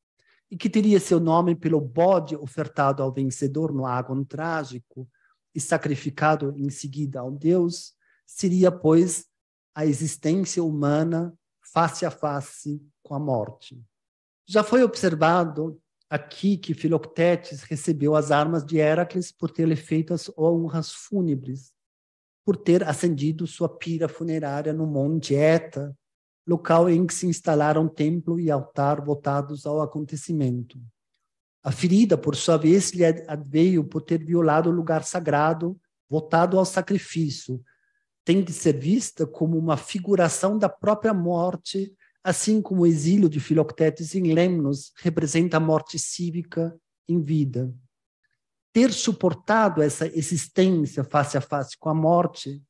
e que teria seu nome pelo bode ofertado ao vencedor no ágon trágico, e sacrificado em seguida ao Deus, seria, pois, a existência humana face a face com a morte. Já foi observado aqui que Filoctetes recebeu as armas de Heracles por ter lhe feito as honras fúnebres, por ter acendido sua pira funerária no Monte Eta, local em que se instalaram templo e altar votados ao acontecimento. A ferida, por sua vez, lhe veio por ter violado o lugar sagrado, votado ao sacrifício. Tem que ser vista como uma figuração da própria morte, assim como o exílio de Filoctetes em Lemnos representa a morte cívica em vida. Ter suportado essa existência face a face com a morte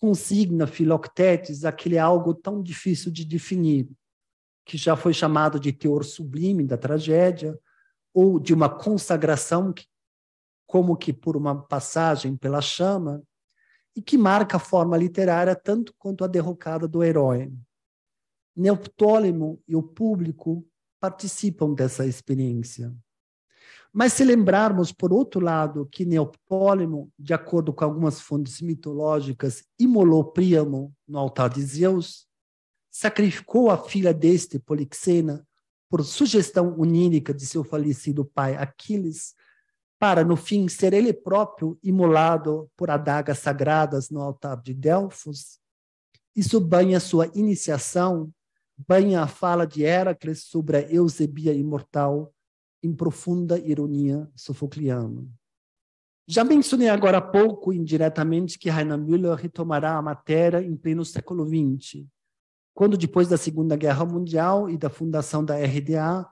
consigna Filoctetes aquele algo tão difícil de definir, que já foi chamado de teor sublime da tragédia, ou de uma consagração, como que por uma passagem pela chama, e que marca a forma literária tanto quanto a derrocada do herói. Neoptólemo e o público participam dessa experiência. Mas se lembrarmos, por outro lado, que Neoptólemo, de acordo com algumas fontes mitológicas, imolou Príamo no altar de Zeus, sacrificou a filha deste, Polixena, por sugestão unínica de seu falecido pai Aquiles, para, no fim, ser ele próprio imolado por adagas sagradas no altar de Delfos. Isso banha sua iniciação, banha a fala de Heracles sobre a Eusebia imortal, em profunda ironia sofocliana. Já mencionei agora há pouco, indiretamente, que Rainer Müller retomará a matéria em pleno século XX, quando depois da Segunda Guerra Mundial e da fundação da RDA,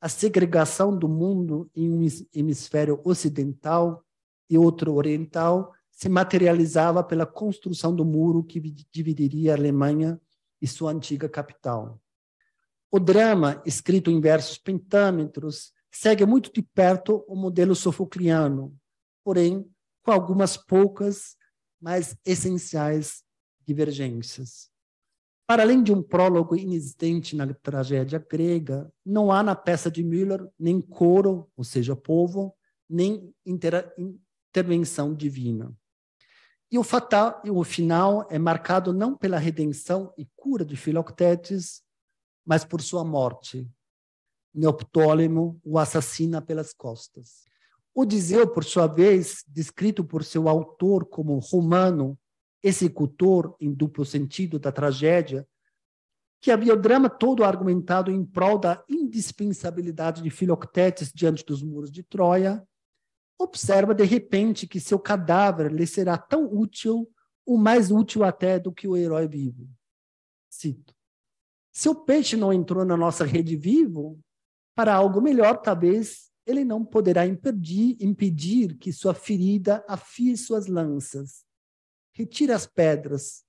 a segregação do mundo em um hemisfério ocidental e outro oriental se materializava pela construção do muro que dividiria a Alemanha e sua antiga capital. O drama, escrito em versos pentâmetros, segue muito de perto o modelo sofocliano, porém com algumas poucas, mas essenciais divergências. Para além de um prólogo inexistente na tragédia grega, não há na peça de Müller nem coro, ou seja, povo, nem inter intervenção divina. E o, fatal, o final é marcado não pela redenção e cura de Filoctetes, mas por sua morte. Neoptólemo o assassina pelas costas. Odisseu, por sua vez, descrito por seu autor como romano, executor em duplo sentido da tragédia, que havia o drama todo argumentado em prol da indispensabilidade de Filoctetes diante dos muros de Troia, observa de repente que seu cadáver lhe será tão útil, o mais útil até do que o herói vivo. Cito. Se o peixe não entrou na nossa rede vivo, para algo melhor, talvez ele não poderá impedir, impedir que sua ferida afie suas lanças Retire as pedras,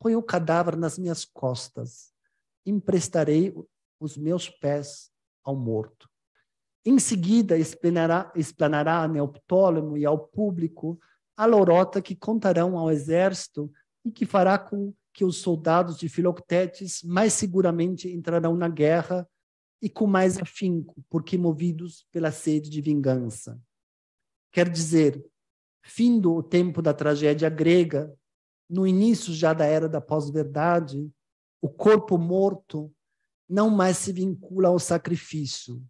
ponha o cadáver nas minhas costas, emprestarei os meus pés ao morto. Em seguida, explanará, explanará a Neoptólemo e ao público a lorota que contarão ao exército e que fará com que os soldados de Filoctetes mais seguramente entrarão na guerra e com mais afinco, porque movidos pela sede de vingança. Quer dizer, findo o tempo da tragédia grega, no início já da era da pós-verdade, o corpo morto não mais se vincula ao sacrifício,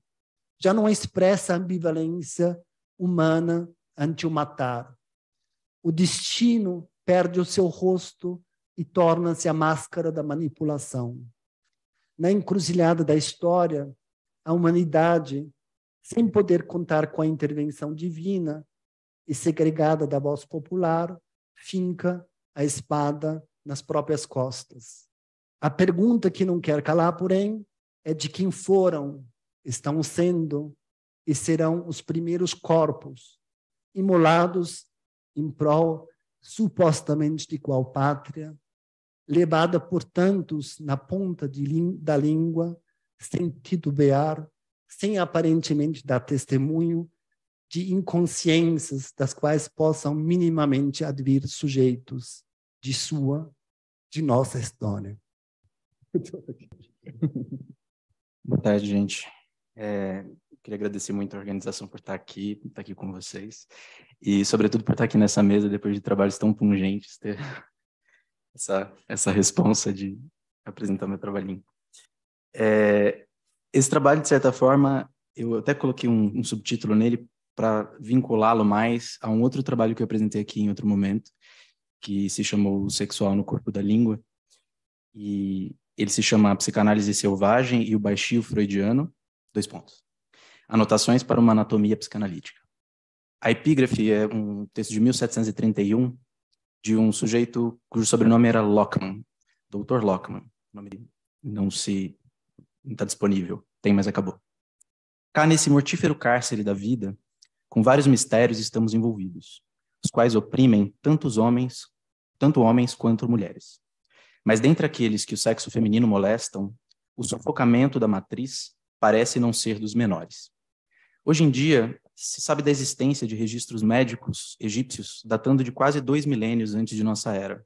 já não expressa a ambivalência humana ante o matar. O destino perde o seu rosto e torna-se a máscara da manipulação. Na encruzilhada da história, a humanidade, sem poder contar com a intervenção divina, e segregada da voz popular, finca a espada nas próprias costas. A pergunta que não quer calar, porém, é de quem foram, estão sendo e serão os primeiros corpos imolados em prol supostamente de qual pátria, levada por tantos na ponta de, da língua, sem titubear, sem aparentemente dar testemunho de inconsciências das quais possam minimamente advir sujeitos de sua, de nossa história. Boa tarde, gente. É, queria agradecer muito a organização por estar aqui, por estar aqui com vocês e, sobretudo, por estar aqui nessa mesa depois de trabalhos tão pungentes, ter essa essa responsa de apresentar meu trabalhinho. É, esse trabalho, de certa forma, eu até coloquei um, um subtítulo nele para vinculá-lo mais a um outro trabalho que eu apresentei aqui em outro momento, que se chamou o Sexual no Corpo da Língua. E ele se chama Psicanálise Selvagem e o Baixio Freudiano, dois pontos. Anotações para uma anatomia psicanalítica. A epígrafe é um texto de 1731 de um sujeito cujo sobrenome era Lockman, Dr. Lockman. O nome não se está disponível, tem, mas acabou. Cá nesse mortífero cárcere da vida, com vários mistérios estamos envolvidos, os quais oprimem tantos homens, tanto homens quanto mulheres. Mas dentre aqueles que o sexo feminino molestam, o sufocamento da matriz parece não ser dos menores. Hoje em dia, se sabe da existência de registros médicos egípcios datando de quase dois milênios antes de nossa era,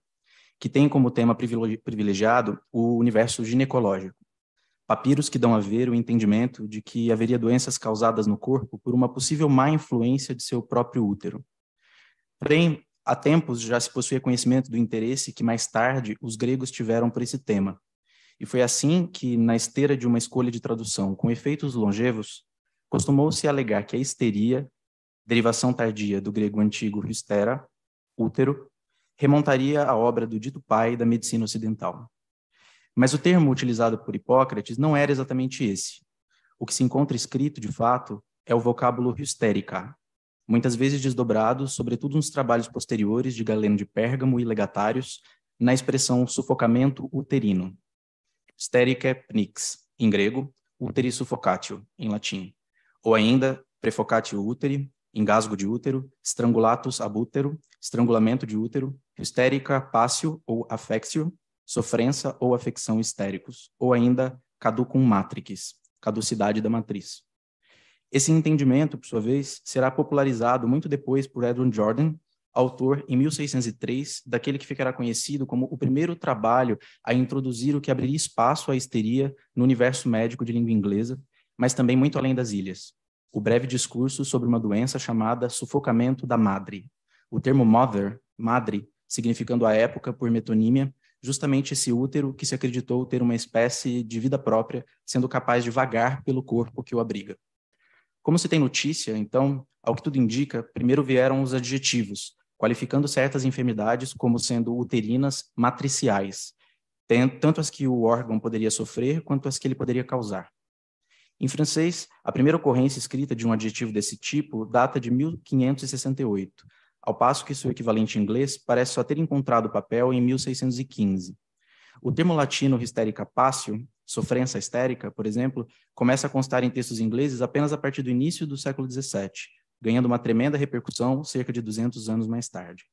que tem como tema privilegiado o universo ginecológico, papiros que dão a ver o entendimento de que haveria doenças causadas no corpo por uma possível má influência de seu próprio útero. Porém, há tempos já se possuía conhecimento do interesse que mais tarde os gregos tiveram por esse tema. E foi assim que, na esteira de uma escolha de tradução com efeitos longevos, costumou-se alegar que a histeria, derivação tardia do grego antigo histera, útero, remontaria à obra do dito pai da medicina ocidental. Mas o termo utilizado por Hipócrates não era exatamente esse. O que se encontra escrito, de fato, é o vocábulo hystérica, muitas vezes desdobrado, sobretudo nos trabalhos posteriores de Galeno de Pérgamo e legatários, na expressão sufocamento uterino. Hystérica é pnix, em grego, uteri suffocatio, em latim. Ou ainda, prefocatio uteri, engasgo de útero, strangulatus ab útero, estrangulamento de útero, hystérica passio ou affectio sofrência ou afecção histéricos, ou ainda caducum matrix, caducidade da matriz. Esse entendimento, por sua vez, será popularizado muito depois por Edwin Jordan, autor, em 1603, daquele que ficará conhecido como o primeiro trabalho a introduzir o que abriria espaço à histeria no universo médico de língua inglesa, mas também muito além das ilhas. O breve discurso sobre uma doença chamada sufocamento da madre. O termo mother, madre, significando à época, por metonímia, justamente esse útero que se acreditou ter uma espécie de vida própria, sendo capaz de vagar pelo corpo que o abriga. Como se tem notícia, então, ao que tudo indica, primeiro vieram os adjetivos, qualificando certas enfermidades como sendo uterinas matriciais, tanto as que o órgão poderia sofrer quanto as que ele poderia causar. Em francês, a primeira ocorrência escrita de um adjetivo desse tipo data de 1568, ao passo que seu equivalente inglês parece só ter encontrado papel em 1615. O termo latino histérica passio, sofrença histérica, por exemplo, começa a constar em textos ingleses apenas a partir do início do século XVII, ganhando uma tremenda repercussão cerca de 200 anos mais tarde.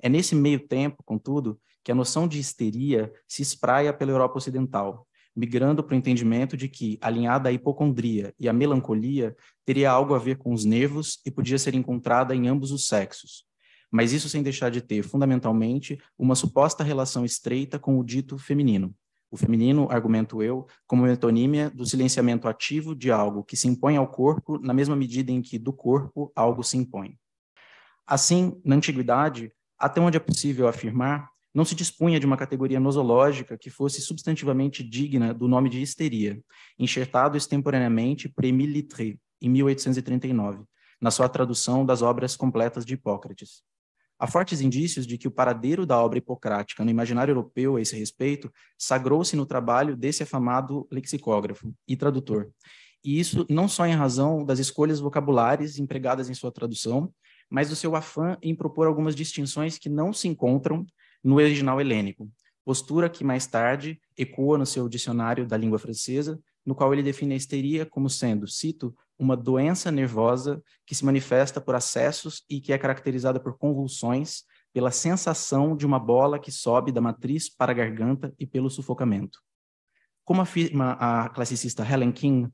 É nesse meio tempo, contudo, que a noção de histeria se espraia pela Europa Ocidental, migrando para o entendimento de que, alinhada à hipocondria e à melancolia, teria algo a ver com os nervos e podia ser encontrada em ambos os sexos. Mas isso sem deixar de ter, fundamentalmente, uma suposta relação estreita com o dito feminino. O feminino, argumento eu, como metonímia do silenciamento ativo de algo que se impõe ao corpo na mesma medida em que do corpo algo se impõe. Assim, na antiguidade, até onde é possível afirmar, não se dispunha de uma categoria nosológica que fosse substantivamente digna do nome de histeria, enxertado extemporaneamente por Émile Littré, em 1839, na sua tradução das obras completas de Hipócrates. Há fortes indícios de que o paradeiro da obra hipocrática no imaginário europeu a esse respeito sagrou-se no trabalho desse afamado lexicógrafo e tradutor. E isso não só em razão das escolhas vocabulares empregadas em sua tradução, mas do seu afã em propor algumas distinções que não se encontram no original helênico, postura que mais tarde ecoa no seu dicionário da língua francesa, no qual ele define a histeria como sendo, cito, uma doença nervosa que se manifesta por acessos e que é caracterizada por convulsões, pela sensação de uma bola que sobe da matriz para a garganta e pelo sufocamento. Como afirma a classicista Helen King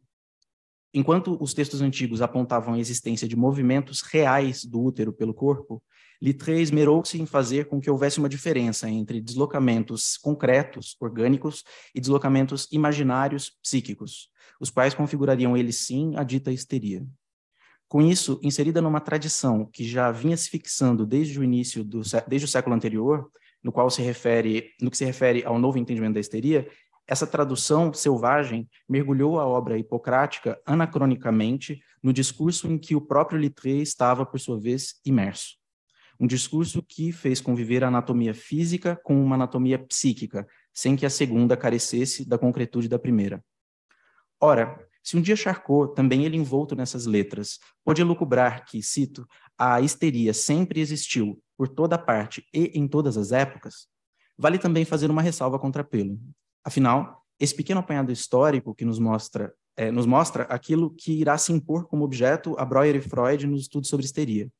Enquanto os textos antigos apontavam a existência de movimentos reais do útero pelo corpo, Littré esmerou-se em fazer com que houvesse uma diferença entre deslocamentos concretos, orgânicos, e deslocamentos imaginários, psíquicos, os quais configurariam eles sim a dita histeria. Com isso, inserida numa tradição que já vinha se fixando desde o início do desde o século anterior, no qual se refere, no que se refere ao novo entendimento da histeria, essa tradução selvagem mergulhou a obra hipocrática anacronicamente no discurso em que o próprio Littré estava, por sua vez, imerso. Um discurso que fez conviver a anatomia física com uma anatomia psíquica, sem que a segunda carecesse da concretude da primeira. Ora, se um dia Charcot, também ele envolto nessas letras, pôde elucubrar que, cito, a histeria sempre existiu, por toda parte e em todas as épocas, vale também fazer uma ressalva contra Pelo, Afinal, esse pequeno apanhado histórico que nos mostra, é, nos mostra aquilo que irá se impor como objeto a Breuer e Freud nos estudos sobre histeria.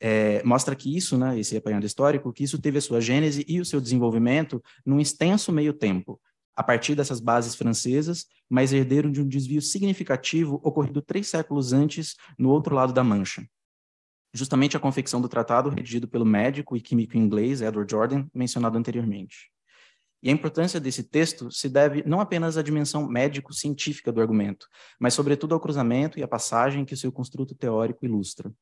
É, mostra que isso, né, esse apanhado histórico, que isso teve a sua gênese e o seu desenvolvimento num extenso meio tempo, a partir dessas bases francesas, mas herdeiro de um desvio significativo ocorrido três séculos antes no outro lado da Mancha. Justamente a confecção do tratado redigido pelo médico e químico inglês Edward Jordan, mencionado anteriormente. E a importância desse texto se deve não apenas à dimensão médico-científica do argumento, mas sobretudo ao cruzamento e à passagem que o seu construto teórico ilustra.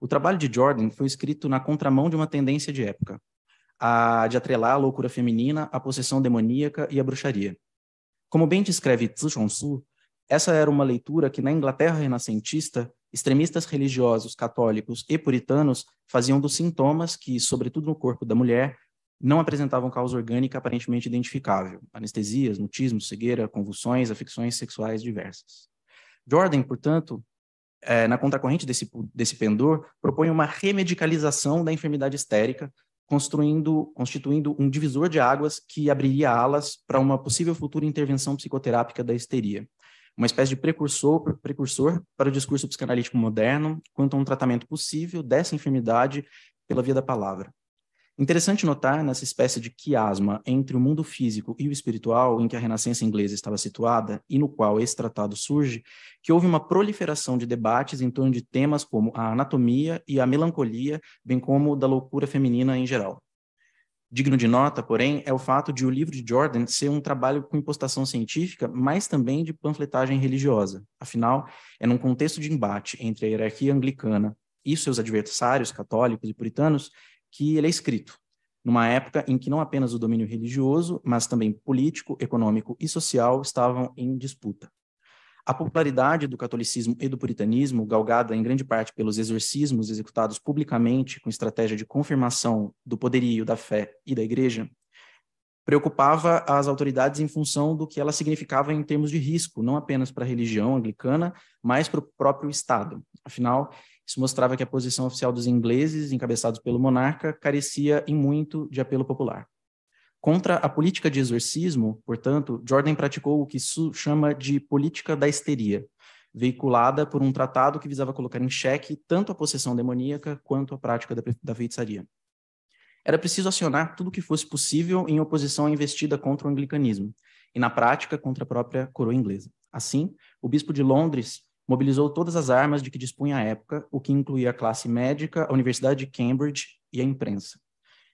O trabalho de Jordan foi escrito na contramão de uma tendência de época, a de atrelar a loucura feminina, a possessão demoníaca e a bruxaria. Como bem descreve Tzu Chonsu, essa era uma leitura que na Inglaterra renascentista, extremistas religiosos, católicos e puritanos faziam dos sintomas que, sobretudo no corpo da mulher, não apresentavam causa orgânica aparentemente identificável, anestesias, mutismo, cegueira, convulsões, afecções sexuais diversas. Jordan, portanto, é, na contracorrente desse, desse pendor, propõe uma remedicalização da enfermidade histérica, constituindo um divisor de águas que abriria alas para uma possível futura intervenção psicoterápica da histeria, uma espécie de precursor, precursor para o discurso psicanalítico moderno quanto a um tratamento possível dessa enfermidade pela via da palavra Interessante notar nessa espécie de quiasma entre o mundo físico e o espiritual, em que a Renascença inglesa estava situada e no qual esse tratado surge, que houve uma proliferação de debates em torno de temas como a anatomia e a melancolia, bem como da loucura feminina em geral. Digno de nota, porém, é o fato de o livro de Jordan ser um trabalho com impostação científica, mas também de panfletagem religiosa. Afinal, é num contexto de embate entre a hierarquia anglicana e seus adversários católicos e puritanos que ele é escrito, numa época em que não apenas o domínio religioso, mas também político, econômico e social estavam em disputa. A popularidade do catolicismo e do puritanismo, galgada em grande parte pelos exorcismos executados publicamente com estratégia de confirmação do poderio da fé e da igreja, preocupava as autoridades em função do que ela significava em termos de risco, não apenas para a religião anglicana, mas para o próprio Estado, Afinal, isso mostrava que a posição oficial dos ingleses, encabeçados pelo monarca, carecia em muito de apelo popular. Contra a política de exorcismo, portanto, Jordan praticou o que Su chama de política da histeria, veiculada por um tratado que visava colocar em xeque tanto a possessão demoníaca quanto a prática da, da feitiçaria. Era preciso acionar tudo o que fosse possível em oposição à investida contra o anglicanismo, e na prática contra a própria coroa inglesa. Assim, o bispo de Londres, mobilizou todas as armas de que dispunha à época, o que incluía a classe médica, a Universidade de Cambridge e a imprensa.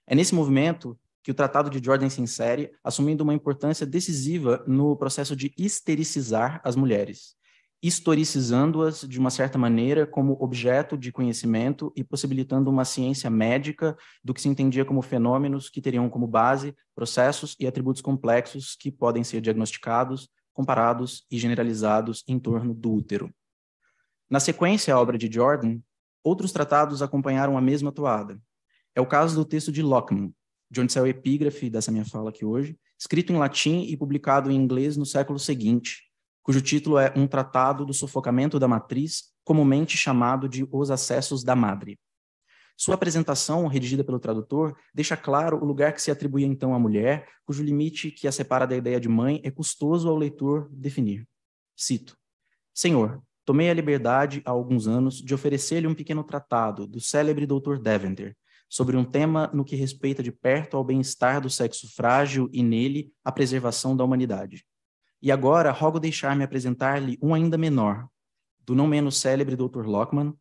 É nesse movimento que o Tratado de Jordan se insere, assumindo uma importância decisiva no processo de histericizar as mulheres, historicizando-as de uma certa maneira como objeto de conhecimento e possibilitando uma ciência médica do que se entendia como fenômenos que teriam como base processos e atributos complexos que podem ser diagnosticados, comparados e generalizados em torno do útero. Na sequência à obra de Jordan, outros tratados acompanharam a mesma toada. É o caso do texto de Lockman, de onde saiu o epígrafe dessa minha fala aqui hoje, escrito em latim e publicado em inglês no século seguinte, cujo título é Um Tratado do Sufocamento da Matriz, comumente chamado de Os Acessos da Madre. Sua apresentação, redigida pelo tradutor, deixa claro o lugar que se atribui então à mulher, cujo limite que a separa da ideia de mãe é custoso ao leitor definir. Cito: Senhor, Tomei a liberdade, há alguns anos, de oferecer-lhe um pequeno tratado do célebre Dr. Deventer, sobre um tema no que respeita de perto ao bem-estar do sexo frágil e nele a preservação da humanidade. E agora rogo deixar-me apresentar-lhe um ainda menor, do não menos célebre Dr. Lockman,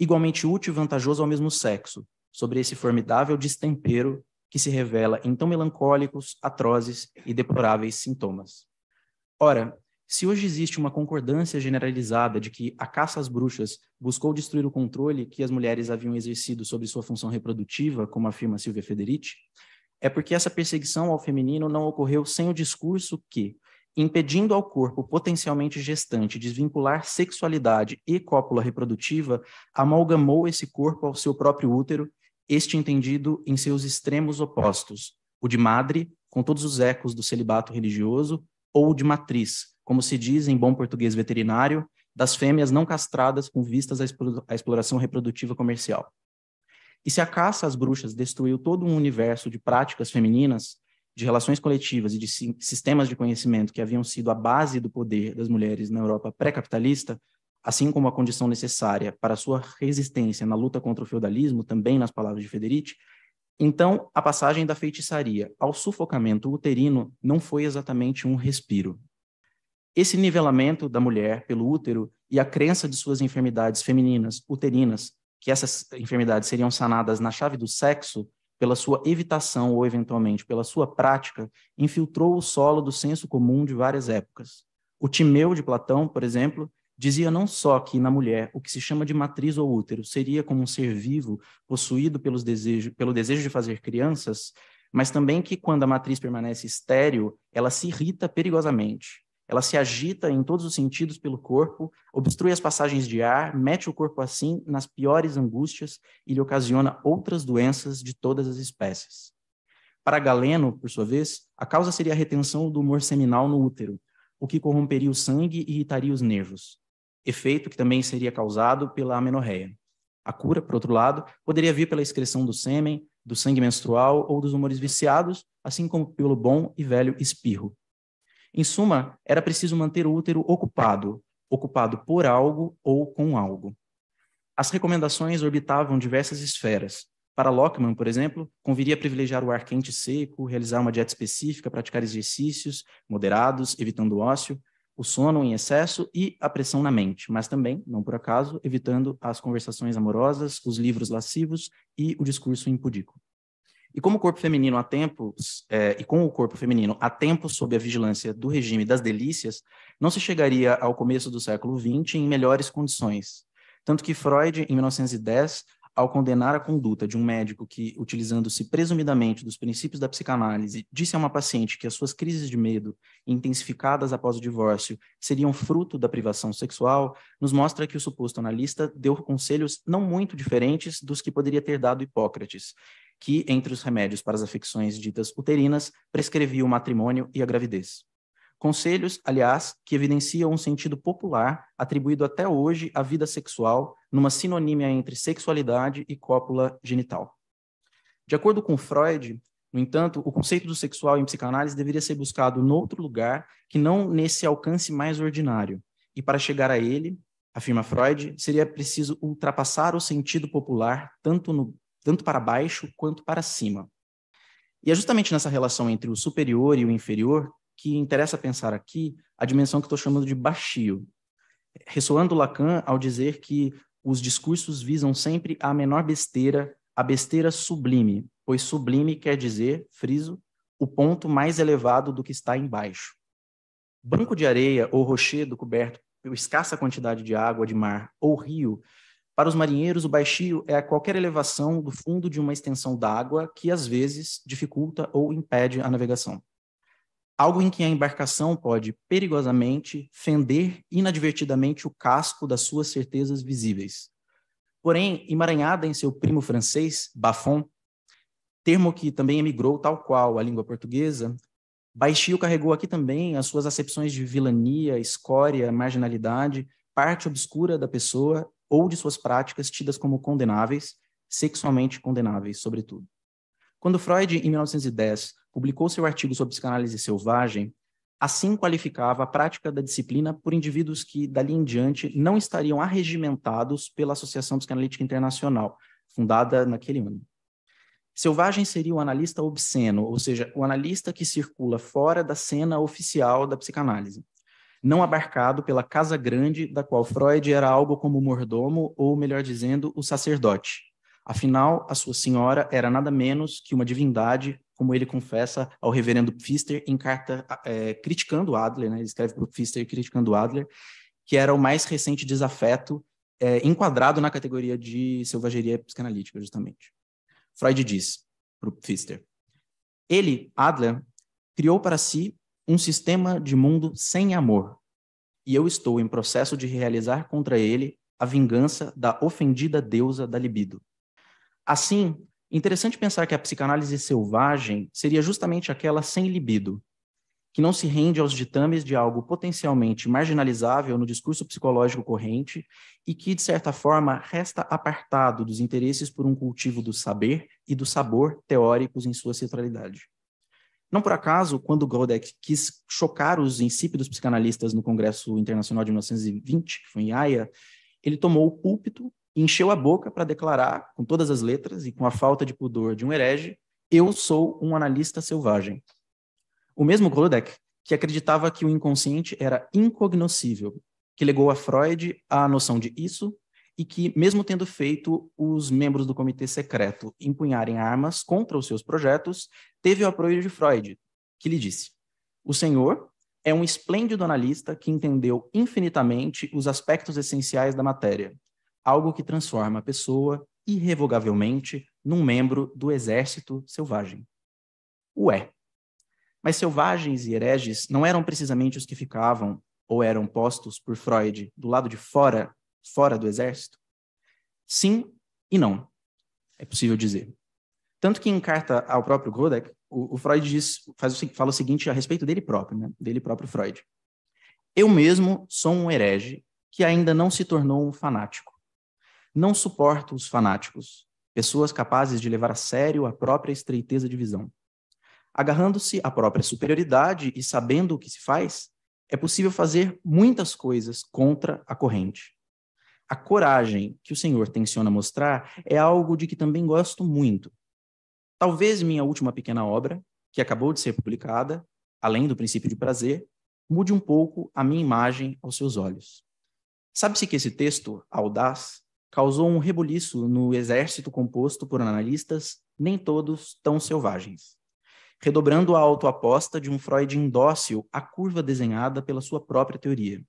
igualmente útil e vantajoso ao mesmo sexo, sobre esse formidável destempero que se revela em tão melancólicos, atrozes e deploráveis sintomas. Ora, se hoje existe uma concordância generalizada de que a caça às bruxas buscou destruir o controle que as mulheres haviam exercido sobre sua função reprodutiva, como afirma Silvia Federici, é porque essa perseguição ao feminino não ocorreu sem o discurso que, impedindo ao corpo potencialmente gestante desvincular sexualidade e cópula reprodutiva, amalgamou esse corpo ao seu próprio útero, este entendido em seus extremos opostos, o de madre, com todos os ecos do celibato religioso, ou o de matriz, como se diz em bom português veterinário, das fêmeas não castradas com vistas à exploração reprodutiva comercial. E se a caça às bruxas destruiu todo um universo de práticas femininas, de relações coletivas e de sistemas de conhecimento que haviam sido a base do poder das mulheres na Europa pré-capitalista, assim como a condição necessária para sua resistência na luta contra o feudalismo, também nas palavras de Federici, então a passagem da feitiçaria ao sufocamento uterino não foi exatamente um respiro. Esse nivelamento da mulher pelo útero e a crença de suas enfermidades femininas, uterinas, que essas enfermidades seriam sanadas na chave do sexo, pela sua evitação ou eventualmente pela sua prática, infiltrou o solo do senso comum de várias épocas. O Timeu de Platão, por exemplo, dizia não só que na mulher o que se chama de matriz ou útero seria como um ser vivo possuído pelos desejo, pelo desejo de fazer crianças, mas também que quando a matriz permanece estéril, ela se irrita perigosamente. Ela se agita em todos os sentidos pelo corpo, obstrui as passagens de ar, mete o corpo assim nas piores angústias e lhe ocasiona outras doenças de todas as espécies. Para Galeno, por sua vez, a causa seria a retenção do humor seminal no útero, o que corromperia o sangue e irritaria os nervos, efeito que também seria causado pela amenorreia. A cura, por outro lado, poderia vir pela excreção do sêmen, do sangue menstrual ou dos humores viciados, assim como pelo bom e velho espirro, em suma, era preciso manter o útero ocupado, ocupado por algo ou com algo. As recomendações orbitavam diversas esferas. Para Lockman, por exemplo, conviria privilegiar o ar quente e seco, realizar uma dieta específica, praticar exercícios moderados, evitando o ócio, o sono em excesso e a pressão na mente, mas também, não por acaso, evitando as conversações amorosas, os livros lascivos e o discurso impudico. E como o corpo feminino há tempos, é, e com o corpo feminino há tempos sob a vigilância do regime das delícias, não se chegaria ao começo do século XX em melhores condições. Tanto que Freud, em 1910, ao condenar a conduta de um médico que, utilizando-se presumidamente dos princípios da psicanálise, disse a uma paciente que as suas crises de medo, intensificadas após o divórcio, seriam fruto da privação sexual, nos mostra que o suposto analista deu conselhos não muito diferentes dos que poderia ter dado Hipócrates, que, entre os remédios para as afecções ditas uterinas, prescrevia o matrimônio e a gravidez. Conselhos, aliás, que evidenciam um sentido popular atribuído até hoje à vida sexual, numa sinonímia entre sexualidade e cópula genital. De acordo com Freud, no entanto, o conceito do sexual em psicanálise deveria ser buscado noutro lugar que não nesse alcance mais ordinário. E para chegar a ele, afirma Freud, seria preciso ultrapassar o sentido popular tanto, no, tanto para baixo quanto para cima. E é justamente nessa relação entre o superior e o inferior que interessa pensar aqui a dimensão que estou chamando de baixio. Ressoando Lacan ao dizer que os discursos visam sempre a menor besteira, a besteira sublime, pois sublime quer dizer, friso, o ponto mais elevado do que está embaixo. Banco de areia ou rochedo coberto por escassa quantidade de água de mar ou rio, para os marinheiros o baixio é a qualquer elevação do fundo de uma extensão d'água que às vezes dificulta ou impede a navegação algo em que a embarcação pode perigosamente fender inadvertidamente o casco das suas certezas visíveis. Porém, emaranhada em seu primo francês, "bafon", termo que também emigrou tal qual a língua portuguesa, Baixio carregou aqui também as suas acepções de vilania, escória, marginalidade, parte obscura da pessoa ou de suas práticas tidas como condenáveis, sexualmente condenáveis, sobretudo. Quando Freud, em 1910, publicou seu artigo sobre psicanálise selvagem, assim qualificava a prática da disciplina por indivíduos que, dali em diante, não estariam arregimentados pela Associação Psicanalítica Internacional, fundada naquele ano. Selvagem seria o analista obsceno, ou seja, o analista que circula fora da cena oficial da psicanálise, não abarcado pela casa grande da qual Freud era algo como mordomo, ou melhor dizendo, o sacerdote. Afinal, a sua senhora era nada menos que uma divindade como ele confessa ao reverendo Pfister em carta é, criticando Adler, né? ele escreve para o Pfister criticando Adler, que era o mais recente desafeto é, enquadrado na categoria de selvageria psicanalítica, justamente. Freud diz para o Pfister, ele, Adler, criou para si um sistema de mundo sem amor, e eu estou em processo de realizar contra ele a vingança da ofendida deusa da libido. Assim, Interessante pensar que a psicanálise selvagem seria justamente aquela sem libido, que não se rende aos ditames de algo potencialmente marginalizável no discurso psicológico corrente e que, de certa forma, resta apartado dos interesses por um cultivo do saber e do sabor teóricos em sua centralidade. Não por acaso, quando Godek quis chocar os insípidos psicanalistas no Congresso Internacional de 1920, que foi em Haia, ele tomou o púlpito encheu a boca para declarar, com todas as letras e com a falta de pudor de um herege, eu sou um analista selvagem. O mesmo Kolodeck, que acreditava que o inconsciente era incognoscível, que legou a Freud a noção de isso e que, mesmo tendo feito os membros do comitê secreto empunharem armas contra os seus projetos, teve o apoio de Freud, que lhe disse: O senhor é um esplêndido analista que entendeu infinitamente os aspectos essenciais da matéria algo que transforma a pessoa, irrevogavelmente, num membro do exército selvagem. Ué. Mas selvagens e hereges não eram precisamente os que ficavam, ou eram postos por Freud, do lado de fora, fora do exército? Sim e não, é possível dizer. Tanto que em carta ao próprio Godek, o, o Freud diz, faz, fala o seguinte a respeito dele próprio, né? dele próprio Freud. Eu mesmo sou um herege que ainda não se tornou um fanático. Não suporto os fanáticos, pessoas capazes de levar a sério a própria estreiteza de visão. Agarrando-se à própria superioridade e sabendo o que se faz, é possível fazer muitas coisas contra a corrente. A coragem que o Senhor tenciona mostrar é algo de que também gosto muito. Talvez minha última pequena obra, que acabou de ser publicada, além do princípio de prazer, mude um pouco a minha imagem aos seus olhos. Sabe-se que esse texto, audaz, causou um rebuliço no exército composto por analistas, nem todos tão selvagens. Redobrando a autoaposta de um Freud indócil à curva desenhada pela sua própria teoria.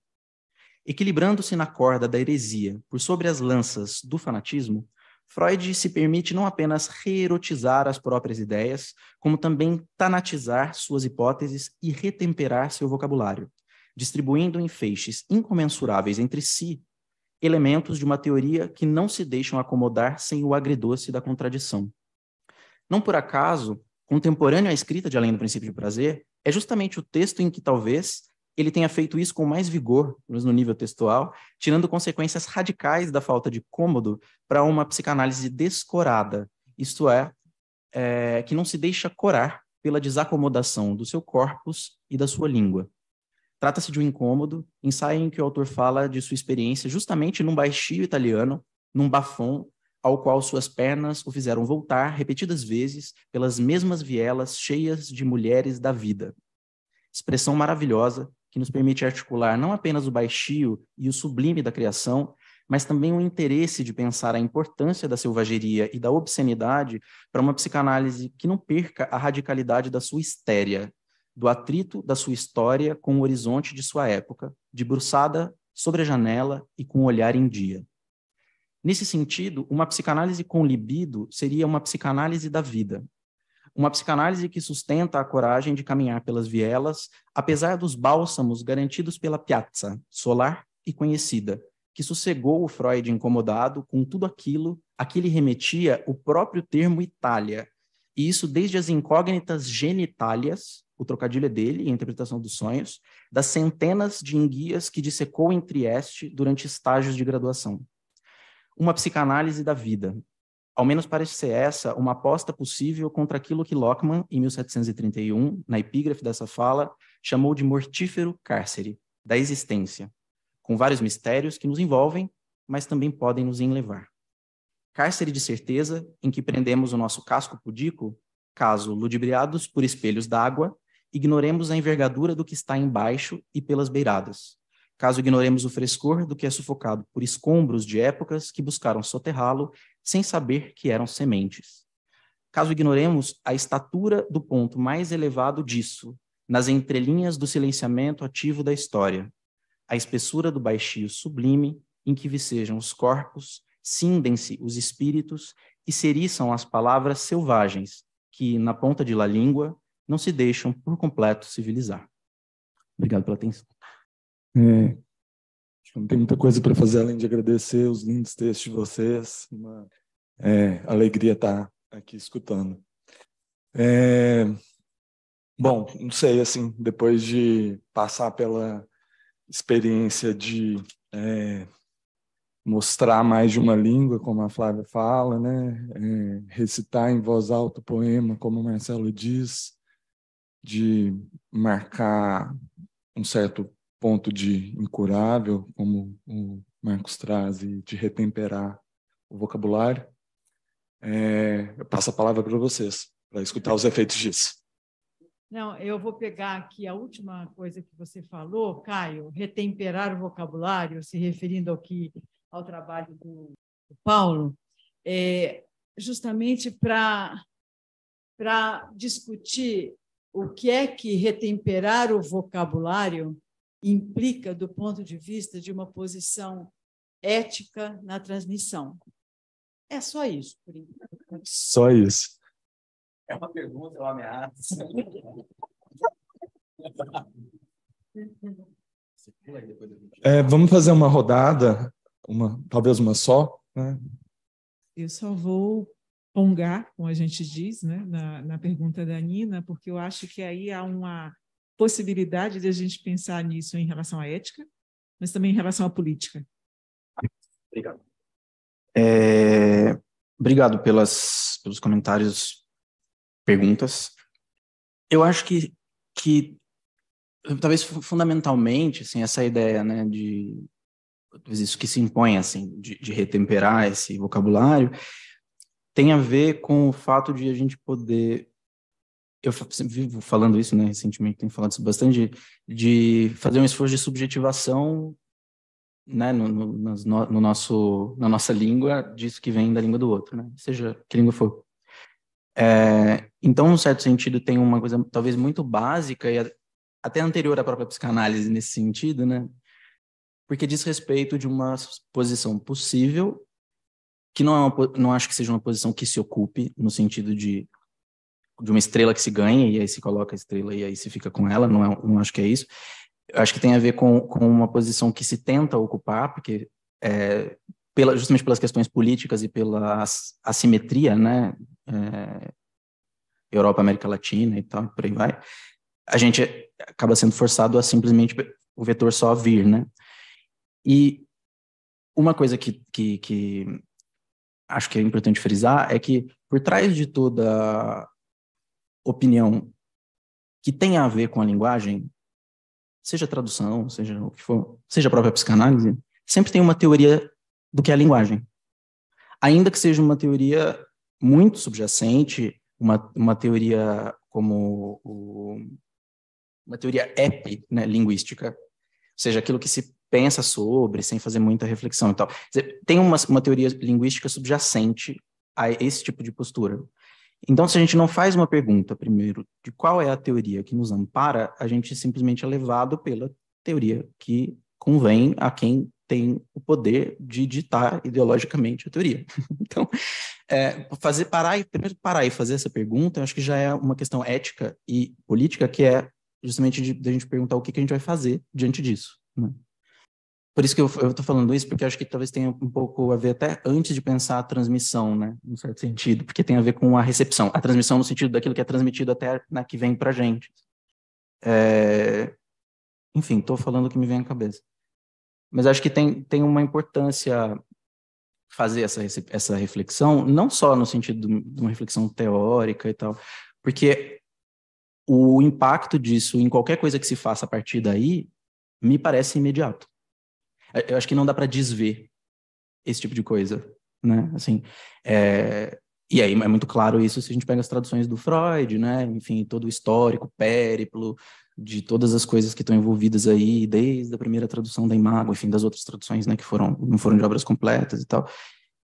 Equilibrando-se na corda da heresia por sobre as lanças do fanatismo, Freud se permite não apenas reerotizar as próprias ideias, como também tanatizar suas hipóteses e retemperar seu vocabulário, distribuindo em feixes incomensuráveis entre si elementos de uma teoria que não se deixam acomodar sem o agridoce da contradição. Não por acaso, contemporâneo à escrita de Além do Princípio de Prazer, é justamente o texto em que talvez ele tenha feito isso com mais vigor, mas no nível textual, tirando consequências radicais da falta de cômodo para uma psicanálise descorada, isto é, é, que não se deixa corar pela desacomodação do seu corpus e da sua língua. Trata-se de um incômodo, ensaio em que o autor fala de sua experiência justamente num baixio italiano, num bafon, ao qual suas pernas o fizeram voltar repetidas vezes pelas mesmas vielas cheias de mulheres da vida. Expressão maravilhosa que nos permite articular não apenas o baixio e o sublime da criação, mas também o interesse de pensar a importância da selvageria e da obscenidade para uma psicanálise que não perca a radicalidade da sua histéria, do atrito da sua história com o horizonte de sua época, debruçada sobre a janela e com o olhar em dia. Nesse sentido, uma psicanálise com libido seria uma psicanálise da vida. Uma psicanálise que sustenta a coragem de caminhar pelas vielas, apesar dos bálsamos garantidos pela piazza, solar e conhecida, que sossegou o Freud incomodado com tudo aquilo a que lhe remetia o próprio termo Itália, e isso desde as incógnitas genitálias o trocadilho é dele, e a interpretação dos sonhos, das centenas de enguias que dissecou em Trieste durante estágios de graduação. Uma psicanálise da vida. Ao menos parece ser essa uma aposta possível contra aquilo que Lockman, em 1731, na epígrafe dessa fala, chamou de mortífero cárcere, da existência, com vários mistérios que nos envolvem, mas também podem nos enlevar. Cárcere de certeza em que prendemos o nosso casco pudico caso ludibriados por espelhos d'água, ignoremos a envergadura do que está embaixo e pelas beiradas. Caso ignoremos o frescor do que é sufocado por escombros de épocas que buscaram soterrá-lo sem saber que eram sementes. Caso ignoremos a estatura do ponto mais elevado disso, nas entrelinhas do silenciamento ativo da história, a espessura do baixio sublime em que vicejam os corpos, cindem-se os espíritos e seriçam as palavras selvagens, que, na ponta de la língua, não se deixam por completo civilizar. Obrigado pela atenção. É, não tem muita coisa para fazer além de agradecer os lindos textos de vocês. Uma é, alegria estar tá aqui escutando. É, bom, não sei, assim, depois de passar pela experiência de é, mostrar mais de uma língua, como a Flávia fala, né? É, recitar em voz alta o poema, como o Marcelo diz, de marcar um certo ponto de incurável, como o Marcos traz, e de retemperar o vocabulário, é, eu passo a palavra para vocês, para escutar os efeitos disso. Não, eu vou pegar aqui a última coisa que você falou, Caio, retemperar o vocabulário, se referindo ao que ao trabalho do, do Paulo, é, justamente para para discutir o que é que retemperar o vocabulário implica do ponto de vista de uma posição ética na transmissão. É só isso, por enquanto. Só isso. É uma pergunta, é uma ameaça. É, vamos fazer uma rodada, uma, talvez uma só. Né? Eu só vou pongar, como a gente diz, né, na, na pergunta da Nina, porque eu acho que aí há uma possibilidade de a gente pensar nisso em relação à ética, mas também em relação à política. Obrigado. É, obrigado pelas, pelos comentários, perguntas. Eu acho que, que talvez fundamentalmente, assim, essa ideia né, de isso que se impõe, assim, de, de retemperar esse vocabulário, tem a ver com o fato de a gente poder. Eu vivo falando isso, né? Recentemente tenho falado isso bastante, de, de fazer um esforço de subjetivação né, no, no, no, no, nosso, na nossa língua, disso que vem da língua do outro, né? seja que língua for. É, então, num certo sentido, tem uma coisa talvez muito básica e até anterior à própria psicanálise nesse sentido, né? Porque diz respeito de uma posição possível que não, é uma, não acho que seja uma posição que se ocupe no sentido de, de uma estrela que se ganha e aí se coloca a estrela e aí se fica com ela, não, é, não acho que é isso. Acho que tem a ver com, com uma posição que se tenta ocupar, porque é, pela, justamente pelas questões políticas e pela assimetria, né, é, Europa, América Latina e tal, por aí vai, a gente acaba sendo forçado a simplesmente o vetor só vir, né? E uma coisa que, que, que acho que é importante frisar é que por trás de toda opinião que tem a ver com a linguagem, seja tradução, seja o que for, seja a própria psicanálise, sempre tem uma teoria do que é a linguagem. Ainda que seja uma teoria muito subjacente, uma, uma teoria como o, uma teoria ep, né, linguística, ou seja, aquilo que se pensa sobre, sem fazer muita reflexão e tal. tem uma, uma teoria linguística subjacente a esse tipo de postura. Então, se a gente não faz uma pergunta, primeiro, de qual é a teoria que nos ampara, a gente simplesmente é levado pela teoria que convém a quem tem o poder de ditar ideologicamente a teoria. então, é, fazer parar e primeiro parar e fazer essa pergunta, eu acho que já é uma questão ética e política que é justamente de, de a gente perguntar o que, que a gente vai fazer diante disso. Né? Por isso que eu estou falando isso, porque acho que talvez tenha um pouco a ver até antes de pensar a transmissão, né? Em certo sentido, porque tem a ver com a recepção. A transmissão no sentido daquilo que é transmitido até na né, que vem para gente. É... Enfim, estou falando o que me vem à cabeça. Mas acho que tem, tem uma importância fazer essa, essa reflexão, não só no sentido de uma reflexão teórica e tal, porque o impacto disso em qualquer coisa que se faça a partir daí me parece imediato. É, eu acho que não dá para desver esse tipo de coisa, né? Assim, é, e aí é muito claro isso se a gente pega as traduções do Freud, né? Enfim, todo o histórico, périplo de todas as coisas que estão envolvidas aí, desde a primeira tradução da Imago, enfim, das outras traduções, né? Que foram não foram de obras completas e tal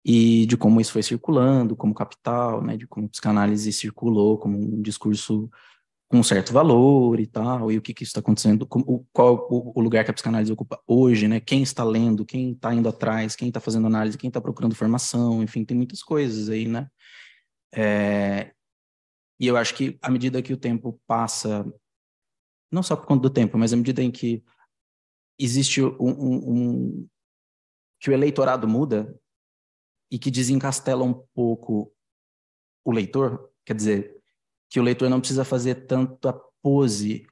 e de como isso foi circulando, como capital, né, de como a psicanálise circulou como um discurso com um certo valor e tal, e o que, que está acontecendo, o, qual o, lugar que a psicanálise ocupa hoje, né? Quem está lendo, quem está indo atrás, quem está fazendo análise, quem está procurando formação, enfim, tem muitas coisas aí, né? É, e eu acho que à medida que o tempo passa, não só por conta do tempo, mas à medida em que existe um, um, um que o eleitorado muda e que desencastela um pouco o leitor, quer dizer, que o leitor não precisa fazer tanta pose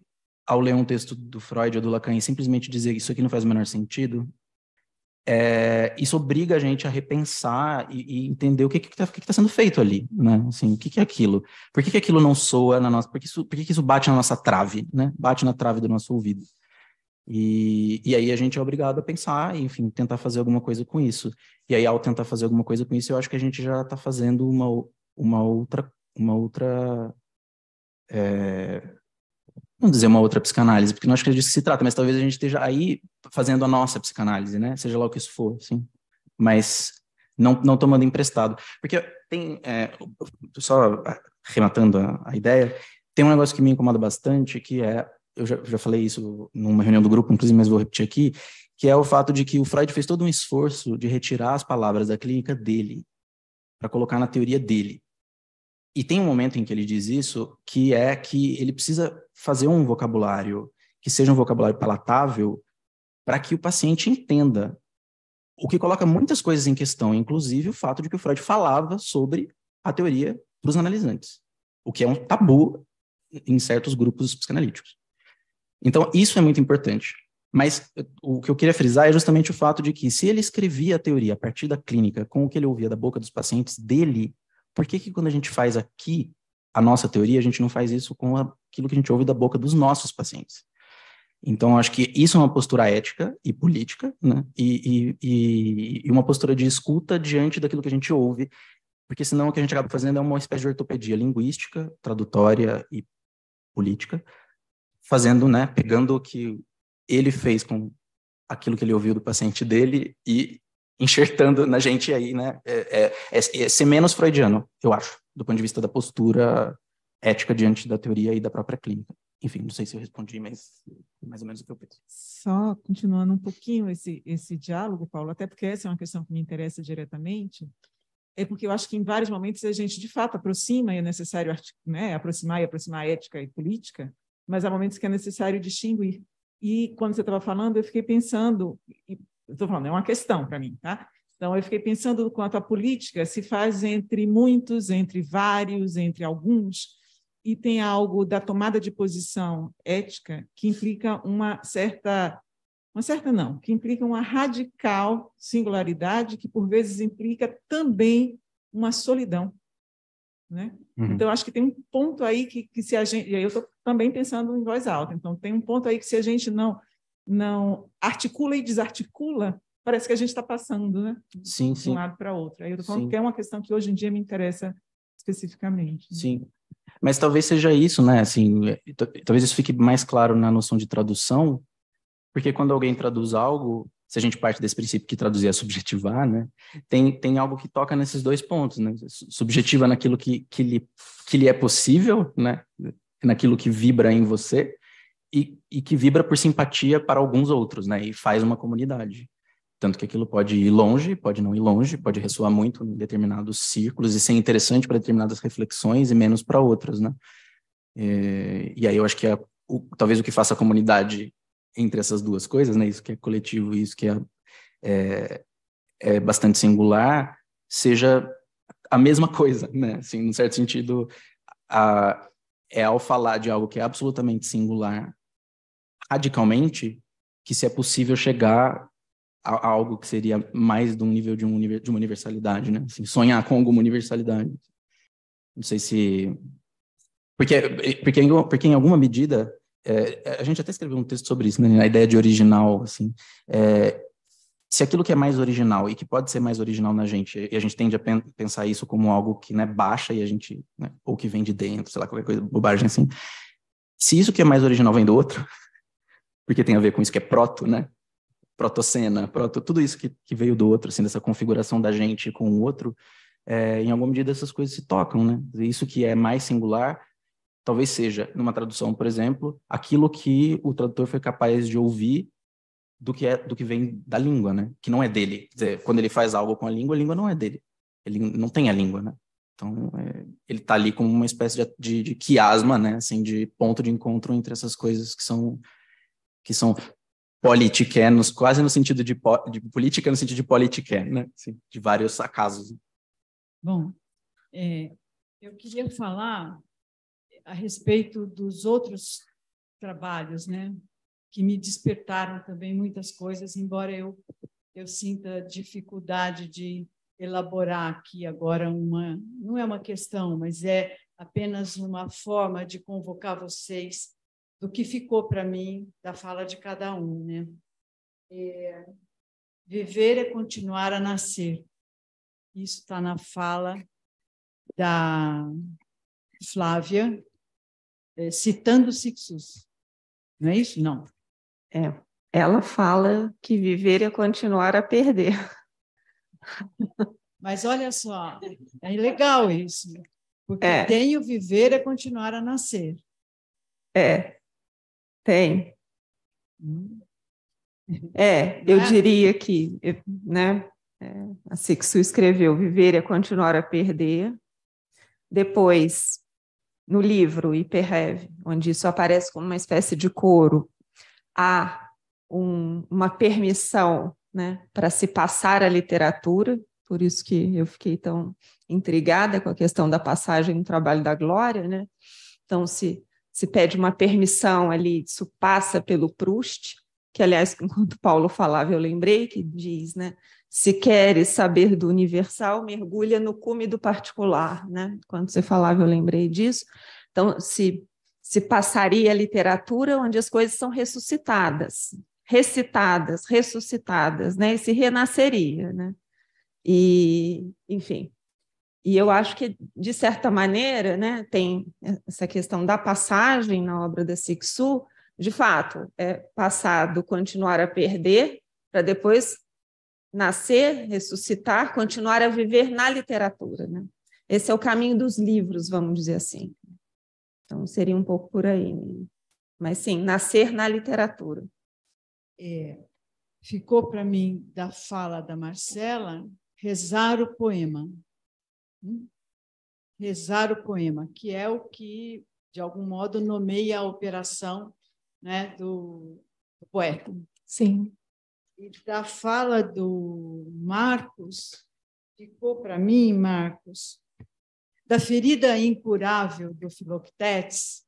ao ler um texto do Freud ou do Lacan e simplesmente dizer isso aqui não faz o menor sentido, é, isso obriga a gente a repensar e, e entender o que está tá sendo feito ali, né? Assim, o que, que é aquilo? Por que, que, aquilo não soa na nossa? Por que, isso, por que, isso bate na nossa trave, né? Bate na trave do nosso ouvido. E, e, aí a gente é obrigado a pensar, enfim, tentar fazer alguma coisa com isso. E aí ao tentar fazer alguma coisa com isso, eu acho que a gente já está fazendo uma, uma outra uma outra é, não dizer uma outra psicanálise, porque não acho que é disso que se trata, mas talvez a gente esteja aí fazendo a nossa psicanálise, né? Seja lá o que isso for, sim. Mas não, não tomando emprestado. Porque tem, é, só rematando a, a, ideia, tem um negócio que me incomoda bastante, que é, eu já, já falei isso numa reunião do grupo, inclusive, mas vou repetir aqui, que é o fato de que o Freud fez todo um esforço de retirar as palavras da clínica dele, para colocar na teoria dele e tem um momento em que ele diz isso, que é que ele precisa fazer um vocabulário que seja um vocabulário palatável para que o paciente entenda. O que coloca muitas coisas em questão, inclusive o fato de que o Freud falava sobre a teoria para os analisantes, o que é um tabu em certos grupos psicanalíticos. Então, isso é muito importante. Mas o que eu queria frisar é justamente o fato de que, se ele escrevia a teoria a partir da clínica, com o que ele ouvia da boca dos pacientes dele, por que, que quando a gente faz aqui a nossa teoria, a gente não faz isso com aquilo que a gente ouve da boca dos nossos pacientes? Então, acho que isso é uma postura ética e política, né? E, e, e, uma postura de escuta diante daquilo que a gente ouve, porque senão o que a gente acaba fazendo é uma espécie de ortopedia linguística, tradutória e política, fazendo, né? Pegando o que ele fez com aquilo que ele ouviu do paciente dele e enxertando na gente aí, né? É, é, é, é, ser menos freudiano, eu acho, do ponto de vista da postura ética diante da teoria e da própria clínica. Enfim, não sei se eu respondi, mas é mais ou menos o que eu penso. Só continuando um pouquinho esse, esse diálogo, Paulo, até porque essa é uma questão que me interessa diretamente, é porque eu acho que em vários momentos a gente, de fato, aproxima, e é necessário né, aproximar e aproximar ética e política, mas há momentos que é necessário distinguir. E quando você estava falando, eu fiquei pensando, Estou falando, é uma questão para mim, tá? Então, eu fiquei pensando quanto à política se faz entre muitos, entre vários, entre alguns, e tem algo da tomada de posição ética que implica uma certa, uma certa não, que implica uma radical singularidade que por vezes implica também uma solidão, né? Uhum. Então acho que tem um ponto aí que, que se a gente, e aí eu estou também pensando em voz alta, então tem um ponto aí que se a gente não não articula e desarticula, parece que a gente está passando, né? Sim, sim. De um lado para outro. Aí eu tô falando sim. que é uma questão que hoje em dia me interessa especificamente. Né? Sim. Mas talvez seja isso, né? Assim, talvez isso fique mais claro na noção de tradução, porque quando alguém traduz algo, se a gente parte desse princípio que traduzir é subjetivar, né? Tem, tem algo que toca nesses dois pontos, né? Subjetiva naquilo que, que, lhe, que lhe é possível, né? Naquilo que vibra em você, e, e que vibra por simpatia para alguns outros, né? E faz uma comunidade. Tanto que aquilo pode ir longe, pode não ir longe, pode ressoar muito em determinados círculos e ser interessante para determinadas reflexões e menos para outras, né? E, é, e, aí eu acho que é o, talvez o que faça a comunidade entre essas duas coisas, né? Isso que é coletivo e isso que é, é, é, bastante singular, seja a mesma coisa, né? Assim, num certo sentido, a, é ao falar de algo que é absolutamente singular radicalmente que se é possível chegar a, algo que seria mais de um nível de, um, de uma universalidade, né? Assim, sonhar com alguma universalidade. Não sei se... Porque, porque, porque em alguma medida, é, é, a gente até escreveu um texto sobre isso, né? A ideia de original, assim. É, se aquilo que é mais original e que pode ser mais original na gente, e a gente tende a pen pensar isso como algo que né, baixa e a gente, né, ou que vem de dentro, sei lá, qualquer coisa, bobagem assim. Se isso que é mais original vem do outro, porque tem a ver com isso que é proto, né? Protocena, proto, tudo isso que, que veio do outro, assim, dessa configuração da gente com o outro, é, em alguma medida essas coisas se tocam, né? Isso que é mais singular, talvez seja, numa tradução, por exemplo, aquilo que o tradutor foi capaz de ouvir do que é do que vem da língua, né? Que não é dele. Quer dizer, quando ele faz algo com a língua, a língua não é dele. Ele não tem a língua, né? Então, é, ele está ali como uma espécie de, de, de, quiasma, né? Assim, de ponto de encontro entre essas coisas que são que são politiquenos, quase no sentido de, po de política, no sentido de politiquer, né? Assim, de vários acasos. Bom, é, eu queria falar a respeito dos outros trabalhos, né? Que me despertaram também muitas coisas, embora eu, eu sinta dificuldade de elaborar aqui agora uma. Não é uma questão, mas é apenas uma forma de convocar vocês do que ficou para mim da fala de cada um, né? É, viver é continuar a nascer. Isso está na fala da Flávia, é, citando Sixus. Não é isso? Não. É, ela fala que viver é continuar a perder. Mas olha só, é legal isso. Porque é. tem o viver é continuar a nascer. É. Tem. É, eu é? diria que, né, é, assim que escreveu, viver é continuar a perder. Depois, no livro Hiperrev, onde isso aparece como uma espécie de coro, há um, uma permissão né, para se passar a literatura, por isso que eu fiquei tão intrigada com a questão da passagem no trabalho da Glória, né? Então, se se pede uma permissão ali, isso passa pelo Proust, que aliás, enquanto Paulo falava, eu lembrei que diz, né? Se queres saber do universal, mergulha no cume do particular, né? Quando você falava, eu lembrei disso. Então, se se passaria a literatura onde as coisas são ressuscitadas, recitadas, ressuscitadas, né? E se renasceria, né? E, enfim, e eu acho que, de certa maneira, né, tem essa questão da passagem na obra da Sixu, de fato, é passado continuar a perder, para depois nascer, ressuscitar, continuar a viver na literatura. Né? Esse é o caminho dos livros, vamos dizer assim. Então, seria um pouco por aí. Né? Mas sim, nascer na literatura. É, ficou para mim da fala da Marcela rezar o poema rezar o poema, que é o que, de algum modo, nomeia a operação né, do, do poeta. Sim. E da fala do Marcos, ficou para mim, Marcos, da ferida incurável do Filoctetes,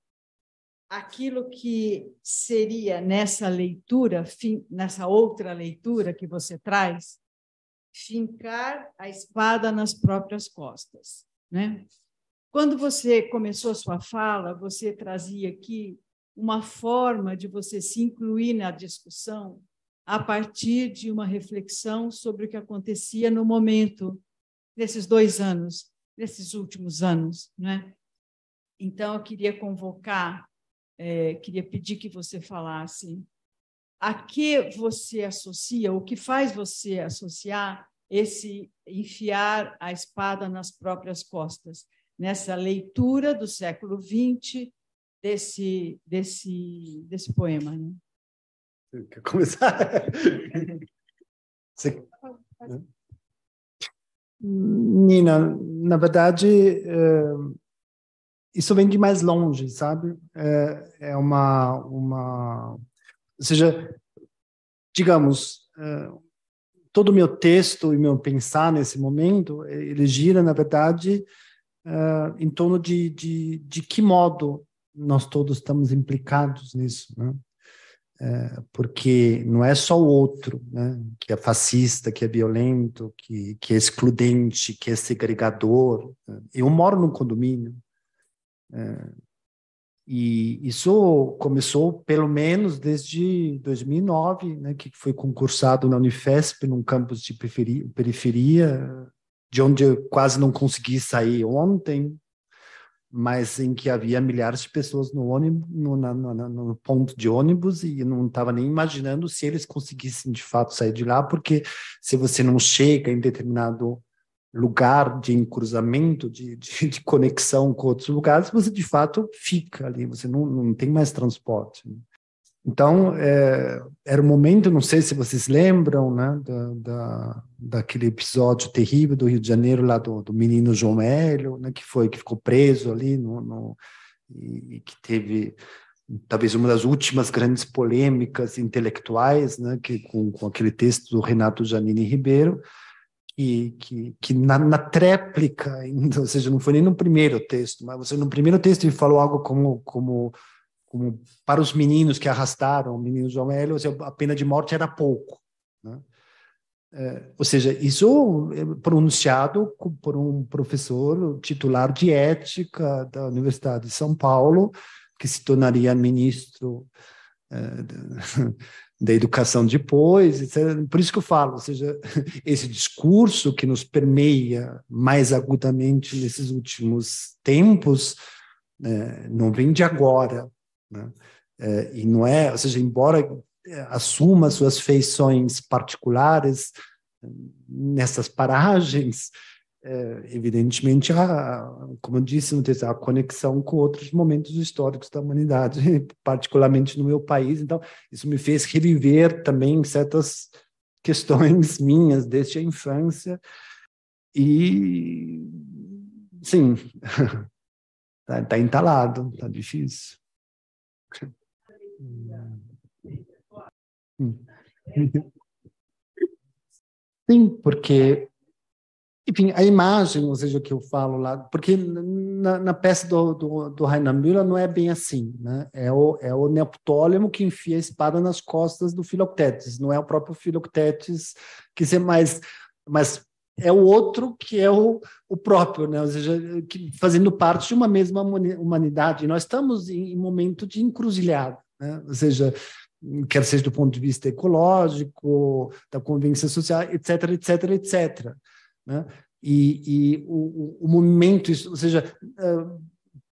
aquilo que seria nessa leitura, nessa outra leitura que você traz, fincar a espada nas próprias costas. Né? Quando você começou a sua fala, você trazia aqui uma forma de você se incluir na discussão a partir de uma reflexão sobre o que acontecia no momento, nesses dois anos, nesses últimos anos. Né? Então, eu queria convocar, é, queria pedir que você falasse a que você associa, o que faz você associar esse enfiar a espada nas próprias costas, nessa leitura do século XX desse, desse, desse poema. Né? quer começar? Você... Nina, na verdade, é, isso vem de mais longe, sabe? É, é uma, uma ou seja, digamos, eh, todo o meu texto e meu pensar nesse momento, eh, ele gira, na verdade, eh, em torno de, de, de que modo nós todos estamos implicados nisso, né? porque não é só o outro, né? que é fascista, que é violento, que, que é excludente, que é segregador. Né? Eu moro num condomínio, e isso começou pelo menos desde 2009, né, que foi concursado na Unifesp, num campus de periferia, periferia, de onde eu quase não consegui sair ontem, mas em que havia milhares de pessoas no, ônibus, no, no ponto de ônibus e não estava nem imaginando se eles conseguissem de fato sair de lá, porque se você não chega em determinado lugar de encruzamento, de, de, de, conexão com outros lugares, você de fato fica ali, você não, não tem mais transporte. Né? Então, é, era um momento, não sei se vocês lembram, né, da, da, daquele episódio terrível do Rio de Janeiro, lá do, do menino João Hélio, né, que, foi, que ficou preso ali no, no e, e, que teve talvez uma das últimas grandes polêmicas intelectuais né, que, com, com aquele texto do Renato Janine Ribeiro, que, que, que na, na, tréplica, ainda, ou seja, não foi nem no primeiro texto, mas você no primeiro texto ele falou algo como, como, como para os meninos que arrastaram, meninos homens, a pena de morte era pouco. Né? É, ou seja, isso é pronunciado por um professor titular de ética da Universidade de São Paulo, que se tornaria ministro é, da educação depois, etc. Por isso que eu falo, ou seja, esse discurso que nos permeia mais agudamente nesses últimos tempos é, não vem de agora, né? é, e não é, ou seja, embora é, assuma suas feições particulares é, nessas paragens, é, evidentemente, a, como eu disse no a conexão com outros momentos históricos da humanidade, particularmente no meu país. Então, isso me fez reviver também certas questões minhas desde a infância. E, sim, está tá entalado, está difícil. Hum. Sim, porque enfim, a imagem, ou seja, o que eu falo lá, porque na, na peça do, do, do Rainer Müller não é bem assim, né? É o, é o Neoptólemo que enfia a espada nas costas do Filoctetes, não é o próprio Filoctetes que se mais... Mas é o outro que é o, o próprio, né? ou seja, que, fazendo parte de uma mesma humanidade. Nós estamos em, em momento de encruzilhada, né? ou seja, quer seja do ponto de vista ecológico, da convivência social, etc., etc., etc né? e, e o, o, momento, ou seja, ah,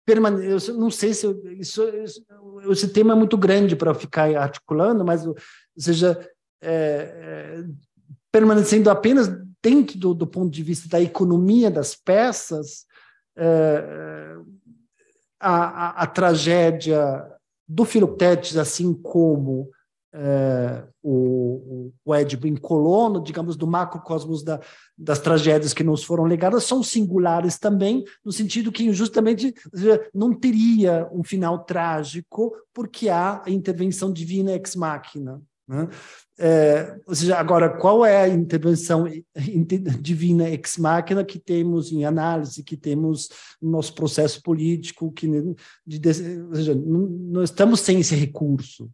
permane eu não sei se eu, isso, isso, esse tema é muito grande para ficar articulando, mas, ou seja, é, é, permanecendo apenas dentro do, do, ponto de vista da economia das peças, é, é a, a, a, tragédia do Filoctetes, assim como o, o Colono, digamos, do macrocosmos da, das tragédias que nos foram legadas, são singulares também, no sentido que, justamente, não teria um final trágico, porque há a intervenção divina ex machina. Né? É, ou seja, agora, qual é a intervenção divina ex machina que temos em análise, que temos no nosso processo político, que de, ou seja, não, não estamos sem esse recurso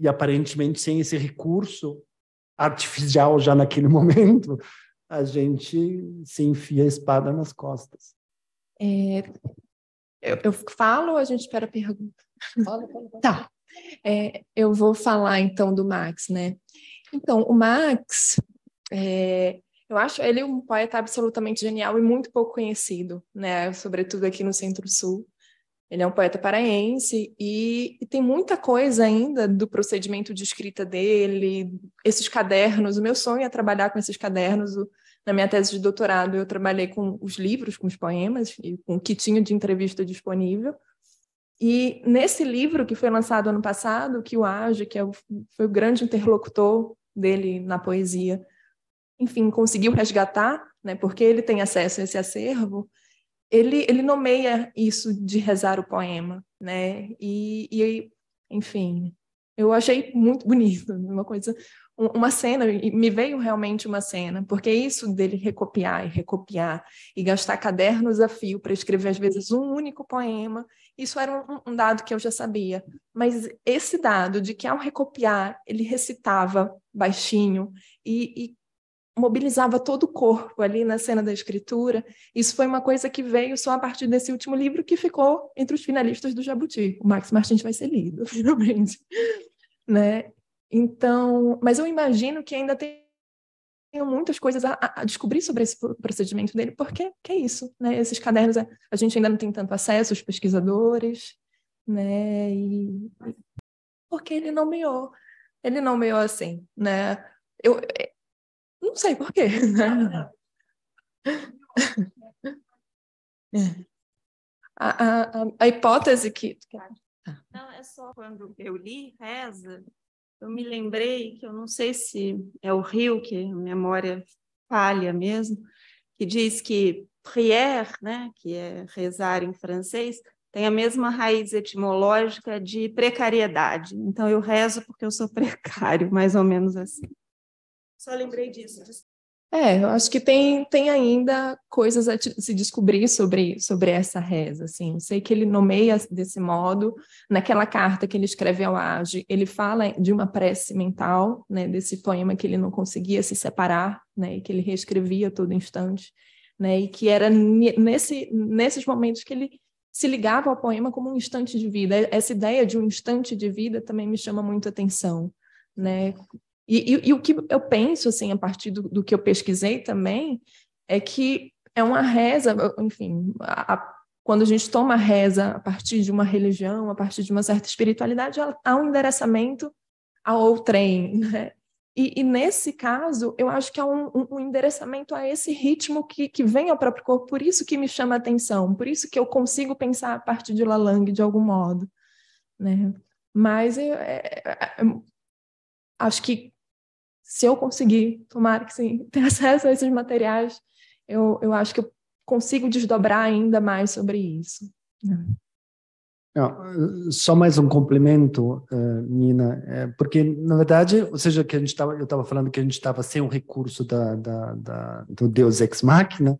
e aparentemente sem esse recurso artificial já naquele momento, a gente se enfia a espada nas costas. É, eu, eu, falo ou a gente espera a pergunta? tá. É, eu vou falar então do Max, né? Então, o Max, é, eu acho ele um poeta absolutamente genial e muito pouco conhecido, né? Sobretudo aqui no Centro-Sul. Ele é um poeta paraense e, e, tem muita coisa ainda do procedimento de escrita dele, esses cadernos. O meu sonho é trabalhar com esses cadernos. na minha tese de doutorado, eu trabalhei com os livros, com os poemas e com o que tinha de entrevista disponível. E nesse livro que foi lançado ano passado, que o Age, que é o, foi o grande interlocutor dele na poesia, enfim, conseguiu resgatar, né, porque ele tem acesso a esse acervo, ele, ele nomeia isso de rezar o poema, né? E, e enfim, eu achei muito bonito, uma coisa, uma cena, me veio realmente uma cena, porque isso dele recopiar e recopiar e gastar cadernos a fio para escrever às vezes um único poema, isso era um, um, dado que eu já sabia, mas esse dado de que ao recopiar ele recitava baixinho e, e mobilizava todo o corpo ali na cena da escritura. Isso foi uma coisa que veio só a partir desse último livro que ficou entre os finalistas do Jabuti. O Max Martins vai ser lido, finalmente. né? Então, mas eu imagino que ainda tem tenho muitas coisas a, a, descobrir sobre esse procedimento dele, porque que é isso, né? Esses cadernos a, é, a gente ainda não tem tanto acesso, os pesquisadores, né? E, porque ele não meou, ele não meou assim, né? Eu, não sei por quê. Né? A, a, a, hipótese que. Tá. Não, é só quando eu li Reza, eu me lembrei que eu não sei se é o Rio, que a memória falha mesmo, que diz que prière, né, que é rezar em francês, tem a mesma raiz etimológica de precariedade. Então, eu rezo porque eu sou precário, mais ou menos assim. Só lembrei disso. É, eu acho que tem, tem ainda coisas a se descobrir sobre, sobre essa reza, assim. Eu sei que ele nomeia desse modo, naquela carta que ele escreve ao Age, ele fala de uma prece mental, né, desse poema que ele não conseguia se separar, né, e que ele reescrevia a todo instante, né, e que era nesse, nesses momentos que ele se ligava ao poema como um instante de vida. Essa ideia de um instante de vida também me chama muito atenção, né? E, e, e, o que eu penso, assim, a partir do, do, que eu pesquisei também, é que é uma reza, enfim, a, a, quando a gente toma reza a partir de uma religião, a partir de uma certa espiritualidade, há um endereçamento ao trem, né? E, e, nesse caso, eu acho que há um, um, endereçamento a esse ritmo que, que vem ao próprio corpo, por isso que me chama a atenção, por isso que eu consigo pensar a partir de Lalang de algum modo, né? Mas eu é, é, é acho que se eu conseguir, tomara que sim, ter acesso a esses materiais, eu, eu acho que eu consigo desdobrar ainda mais sobre isso. Não, só mais um complemento, eh, Nina, eh, porque, na verdade, ou seja, que a gente tava, eu estava falando que a gente estava sem o recurso da, da, da, do Deus Ex Machina,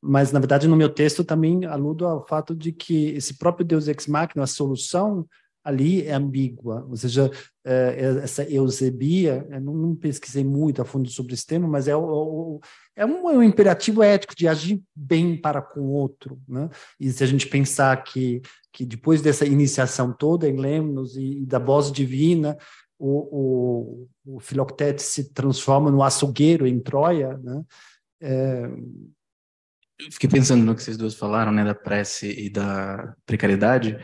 mas, na verdade, no meu texto também aludo ao fato de que esse próprio Deus Ex Machina, a solução ali é ambígua, ou seja, é, é, essa eusebia, eu é, não pesquisei muito a fundo sobre esse tema, mas é, é, um, é um imperativo ético de agir bem para com o outro. Né? E se a gente pensar que, que depois dessa iniciação toda em Lemnos e, e da voz divina, o, o, o Filoctetes se transforma no açougueiro em Troia, né? É... Eu fiquei pensando no que vocês duas falaram, né, da prece e da precariedade,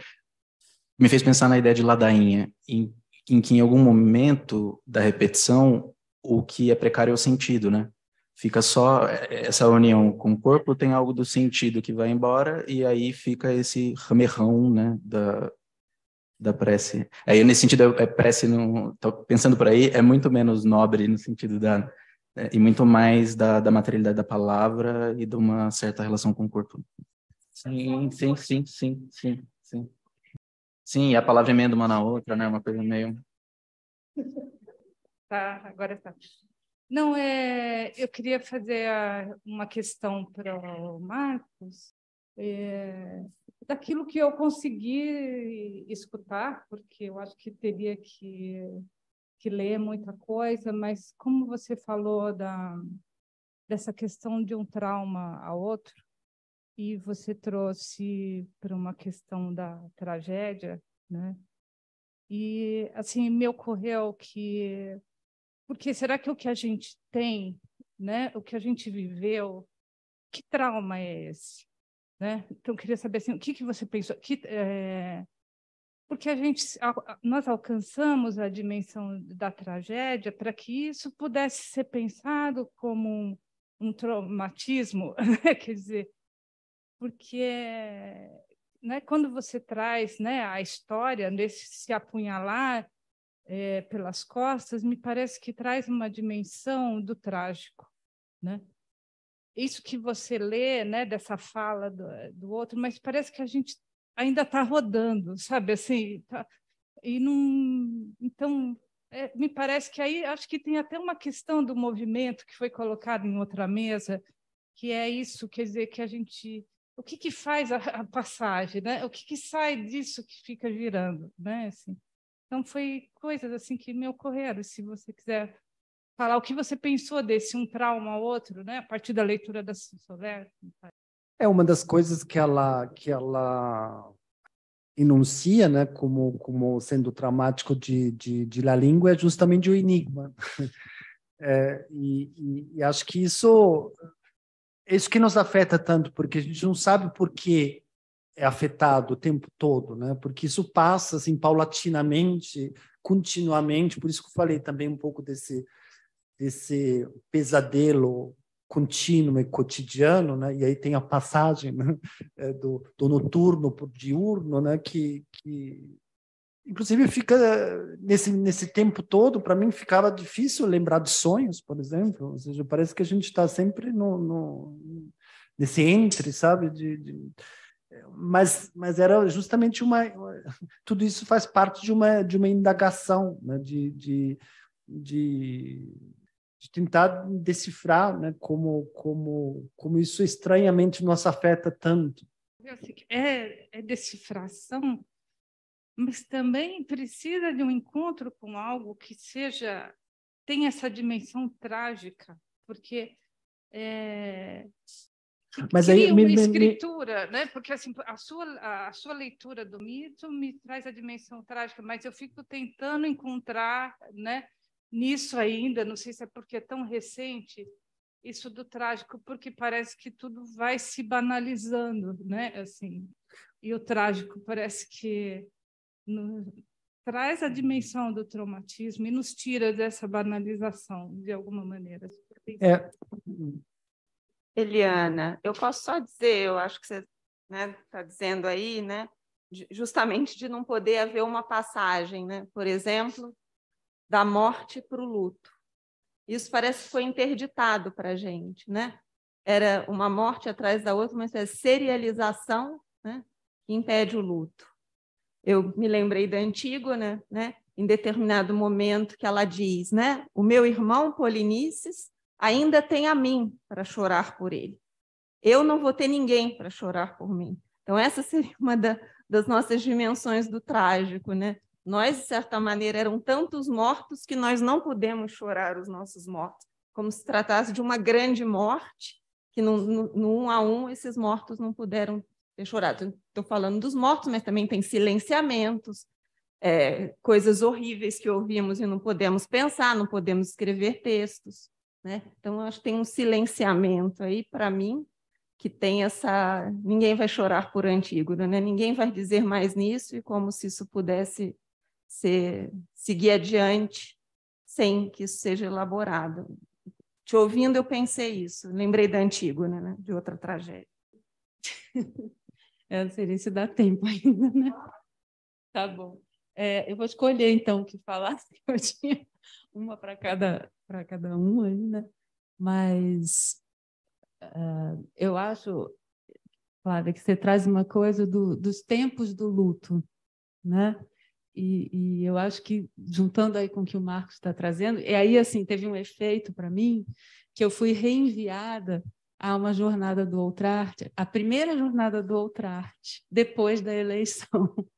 me fez pensar na ideia de ladainha, em, em que em algum momento da repetição o que é precário é o sentido, né? Fica só é, é, essa união com o corpo, tem algo do sentido que vai embora, e aí fica esse ramerrão, né, da, da prece. Aí, nesse sentido, é, é prece, no, pensando por aí, é muito menos nobre no sentido da... É, e muito mais da, da materialidade da palavra e de uma certa relação com o corpo. Sim, sim, sim, sim, sim, sim. Sim, a palavra emenda uma na outra, né? Uma coisa meio. Tá, agora tá. Não, é, eu queria fazer a, uma questão para o Marcos, é, daquilo que eu consegui escutar, porque eu acho que teria que, que ler muita coisa, mas como você falou da, dessa questão de um trauma a outro, e você trouxe para uma questão da tragédia, né? E assim me ocorreu que porque será que o que a gente tem, né? O que a gente viveu, que trauma é esse, né? Então eu queria saber assim, o que que você pensou? Que é, porque a gente nós alcançamos a dimensão da tragédia para que isso pudesse ser pensado como um, um traumatismo, né? quer dizer, porque né, quando você traz né, a história nesse se apunhalar é, pelas costas, me parece que traz uma dimensão do trágico. Né? Isso que você lê né, dessa fala do, do outro, mas parece que a gente ainda está rodando, sabe? Assim, tá, e não, então, é, me parece que aí acho que tem até uma questão do movimento que foi colocado em outra mesa, que é isso, quer dizer, que a gente o que, que faz a, a passagem, né? O que, que sai disso que fica girando, né? Assim, então foi coisas assim que me ocorreram. Se você quiser falar o que você pensou desse um trauma ao outro, né? A partir da leitura da Soler. É uma das coisas que ela que ela enuncia, né? Como como sendo traumático de de, de La Língua é justamente o enigma. É, e, e, e acho que isso isso que nos afeta tanto, porque a gente não sabe por que é afetado o tempo todo, né? Porque isso passa assim paulatinamente, continuamente, por isso que eu falei também um pouco desse desse pesadelo contínuo e cotidiano, né? E aí tem a passagem né? É do, do noturno para o diurno, né? Que, que inclusive fica nesse nesse tempo todo para mim ficava difícil lembrar de sonhos por exemplo ou seja parece que a gente está sempre no, no, nesse entre sabe de, de, mas mas era justamente uma tudo isso faz parte de uma de uma indagação né? de, de, de, de tentar decifrar né? como como como isso estranhamente nos afeta tanto assim, é, é decifração mas também precisa de um encontro com algo que seja tem essa dimensão trágica, porque é, mas aí uma me, escritura, me... né? Porque assim a sua a, a sua leitura do mito me traz a dimensão trágica, mas eu fico tentando encontrar, né? Nisso ainda, não sei se é porque é tão recente isso do trágico, porque parece que tudo vai se banalizando, né? Assim, e o trágico parece que traz a dimensão do traumatismo e nos tira dessa banalização, de alguma maneira. É. Eliana, eu posso só dizer, eu acho que você está né, tá dizendo aí, né, justamente de não poder haver uma passagem, né, por exemplo, da morte para o luto. Isso parece que foi interditado para a gente, né? Era uma morte atrás da outra, mas é serialização, né, que impede o luto eu me lembrei da Antígona, né, né? em determinado momento que ela diz, né? O meu irmão Polinices ainda tem a mim para chorar por ele. Eu não vou ter ninguém para chorar por mim. Então essa seria uma da, das nossas dimensões do trágico, né? Nós de certa maneira eram tantos mortos que nós não podemos chorar os nossos mortos, como se tratasse de uma grande morte que no, no, no um a um esses mortos não puderam chorado. Estou falando dos mortos, mas também tem silenciamentos, é, coisas horríveis que ouvimos e não podemos pensar, não podemos escrever textos. Né? Então, acho que tem um silenciamento aí, para mim, que tem essa. Ninguém vai chorar por Antígona, né? ninguém vai dizer mais nisso, e como se isso pudesse ser, seguir adiante sem que isso seja elaborado. Te ouvindo, eu pensei isso, lembrei da Antígona, né? de outra tragédia. Eu é, não sei nem se dá tempo ainda, né? Tá bom. É, eu vou escolher, então, o que falar. Eu tinha uma para cada, cada um ainda. Mas uh, eu acho, Flávia, que você traz uma coisa do, dos tempos do luto, né? E, e, eu acho que, juntando aí com o que o Marcos está trazendo, e aí, assim, teve um efeito para mim, que eu fui reenviada a uma jornada do Outrarte, a primeira jornada do Outrarte, depois da eleição.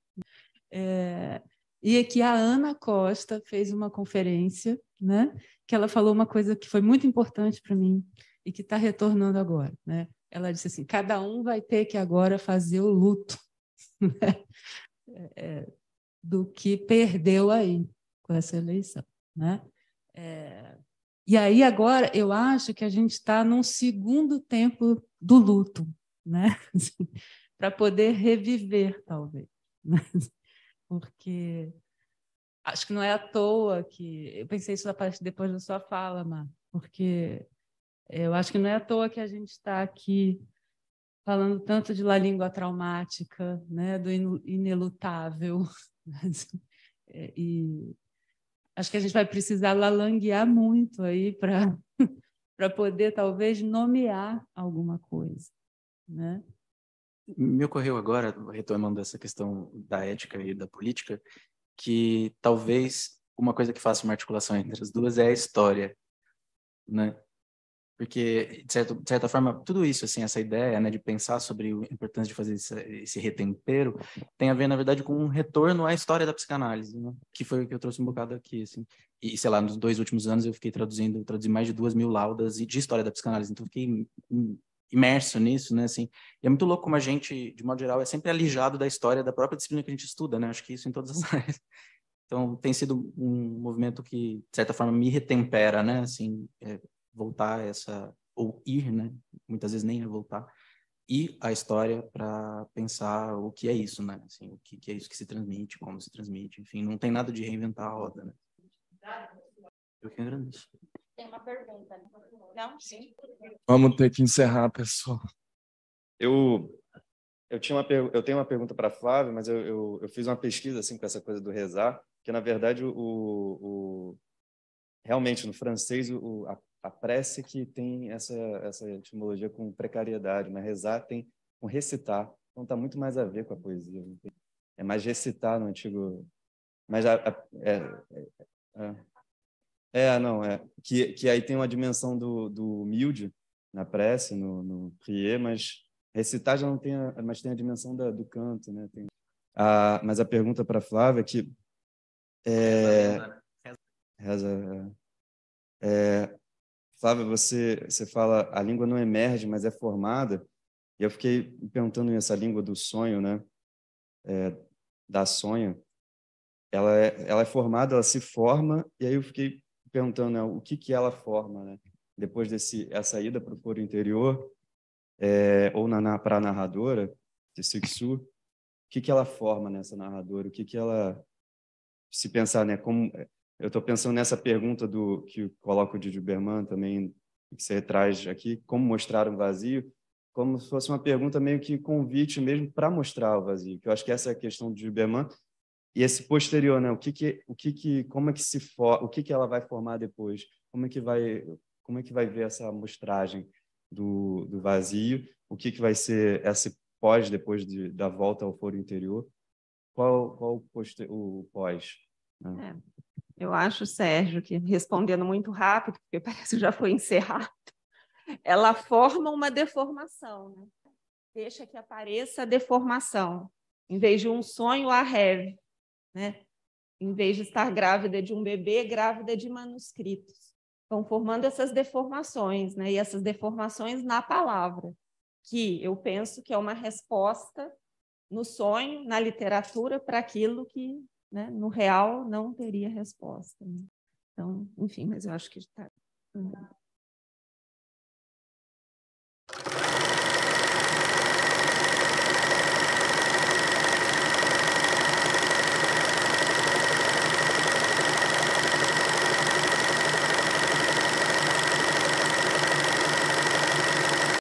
É, e a Ana Costa fez uma conferência, né, que ela falou uma coisa que foi muito importante para mim e que está retornando agora. Né? Ela disse assim: cada um vai ter que agora fazer o luto né? É, é, do que perdeu aí com essa eleição. Né? É, e aí agora eu acho que a gente está num segundo tempo do luto, né? Assim, para poder reviver, talvez. Né? porque acho que não é à toa que. Eu pensei isso depois da sua fala, Mar, porque eu acho que não é à toa que a gente está aqui falando tanto de la língua traumática, né, do inelutável, é, e, Acho que a gente vai precisar lalanguear muito aí para para poder talvez nomear alguma coisa, né? Me ocorreu agora, retomando essa questão da ética e da política, que talvez uma coisa que faça uma articulação entre as duas é a história, né? porque de, certo, de certa forma tudo isso assim essa ideia né de pensar sobre a importância de fazer esse, esse retempero tem a ver na verdade com um retorno à história da psicanálise né? que foi o que eu trouxe um bocado aqui assim e sei lá nos dois últimos anos eu fiquei traduzindo traduzi mais de duas mil laudas de história da psicanálise então fiquei imerso nisso né assim e é muito louco como a gente de modo geral é sempre alijado da história da própria disciplina que a gente estuda né acho que isso em todas as áreas então tem sido um movimento que de certa forma me retempera né assim é, voltar essa ou ir, né? Muitas vezes nem é voltar e a história para pensar o que é isso, né? Assim, o que, que, é isso que se transmite, como se transmite, enfim, não tem nada de reinventar a roda, né? Eu que agradeço. Tem uma pergunta, né? não? Sim. Vamos ter que encerrar, pessoal. Eu eu tinha uma eu tenho uma pergunta para Flávio, mas eu, eu, eu, fiz uma pesquisa assim com essa coisa do rezar, que na verdade o, o realmente no francês o, a a prece que tem essa, essa etimologia com precariedade, né? rezar tem com recitar, então está muito mais a ver com a poesia. Né? É mais recitar no antigo. Mas a, a, é, é, é, é ah, não, é. Que, que aí tem uma dimensão do, do humilde na prece, no, no prier, mas recitar já não tem, a, mas tem a dimensão da, do canto, né? Tem, a, mas a pergunta para Flávia é que. É, reza, reza, né? é, é Flávia, você, você fala a língua não emerge, mas é formada. E eu fiquei perguntando nessa língua do sonho, né? É, da sonha. Ela é, ela é formada, ela se forma, e aí eu fiquei perguntando né, o que, que ela forma, né? Depois desse essa ida para o foro interior, é, ou na, para a narradora, de Siksu, o que, que ela forma nessa narradora? O que, que ela, se pensar, né, como eu estou pensando nessa pergunta do que coloca o Didi Berman também, que você traz aqui, como mostrar um vazio, como se fosse uma pergunta meio que convite mesmo para mostrar o vazio, que eu acho que essa é a questão do Berman. E esse posterior, né? O que que, o que que, como é que se for, o que que ela vai formar depois? Como é que vai, como é que vai ver essa amostragem do, do vazio? O que que vai ser esse pós depois de, da volta ao foro interior? Qual, qual o, poster, o pós? Né? É. Eu acho, Sérgio, que respondendo muito rápido, porque parece que já foi encerrado, ela forma uma deformação, né? deixa que apareça a deformação. Em vez de um sonho, a have. Né? Em vez de estar grávida de um bebê, grávida de manuscritos. Vão formando essas deformações, né? e essas deformações na palavra, que eu penso que é uma resposta no sonho, na literatura, para aquilo que né, no real não teria resposta. Né? Então, enfim, mas eu acho que está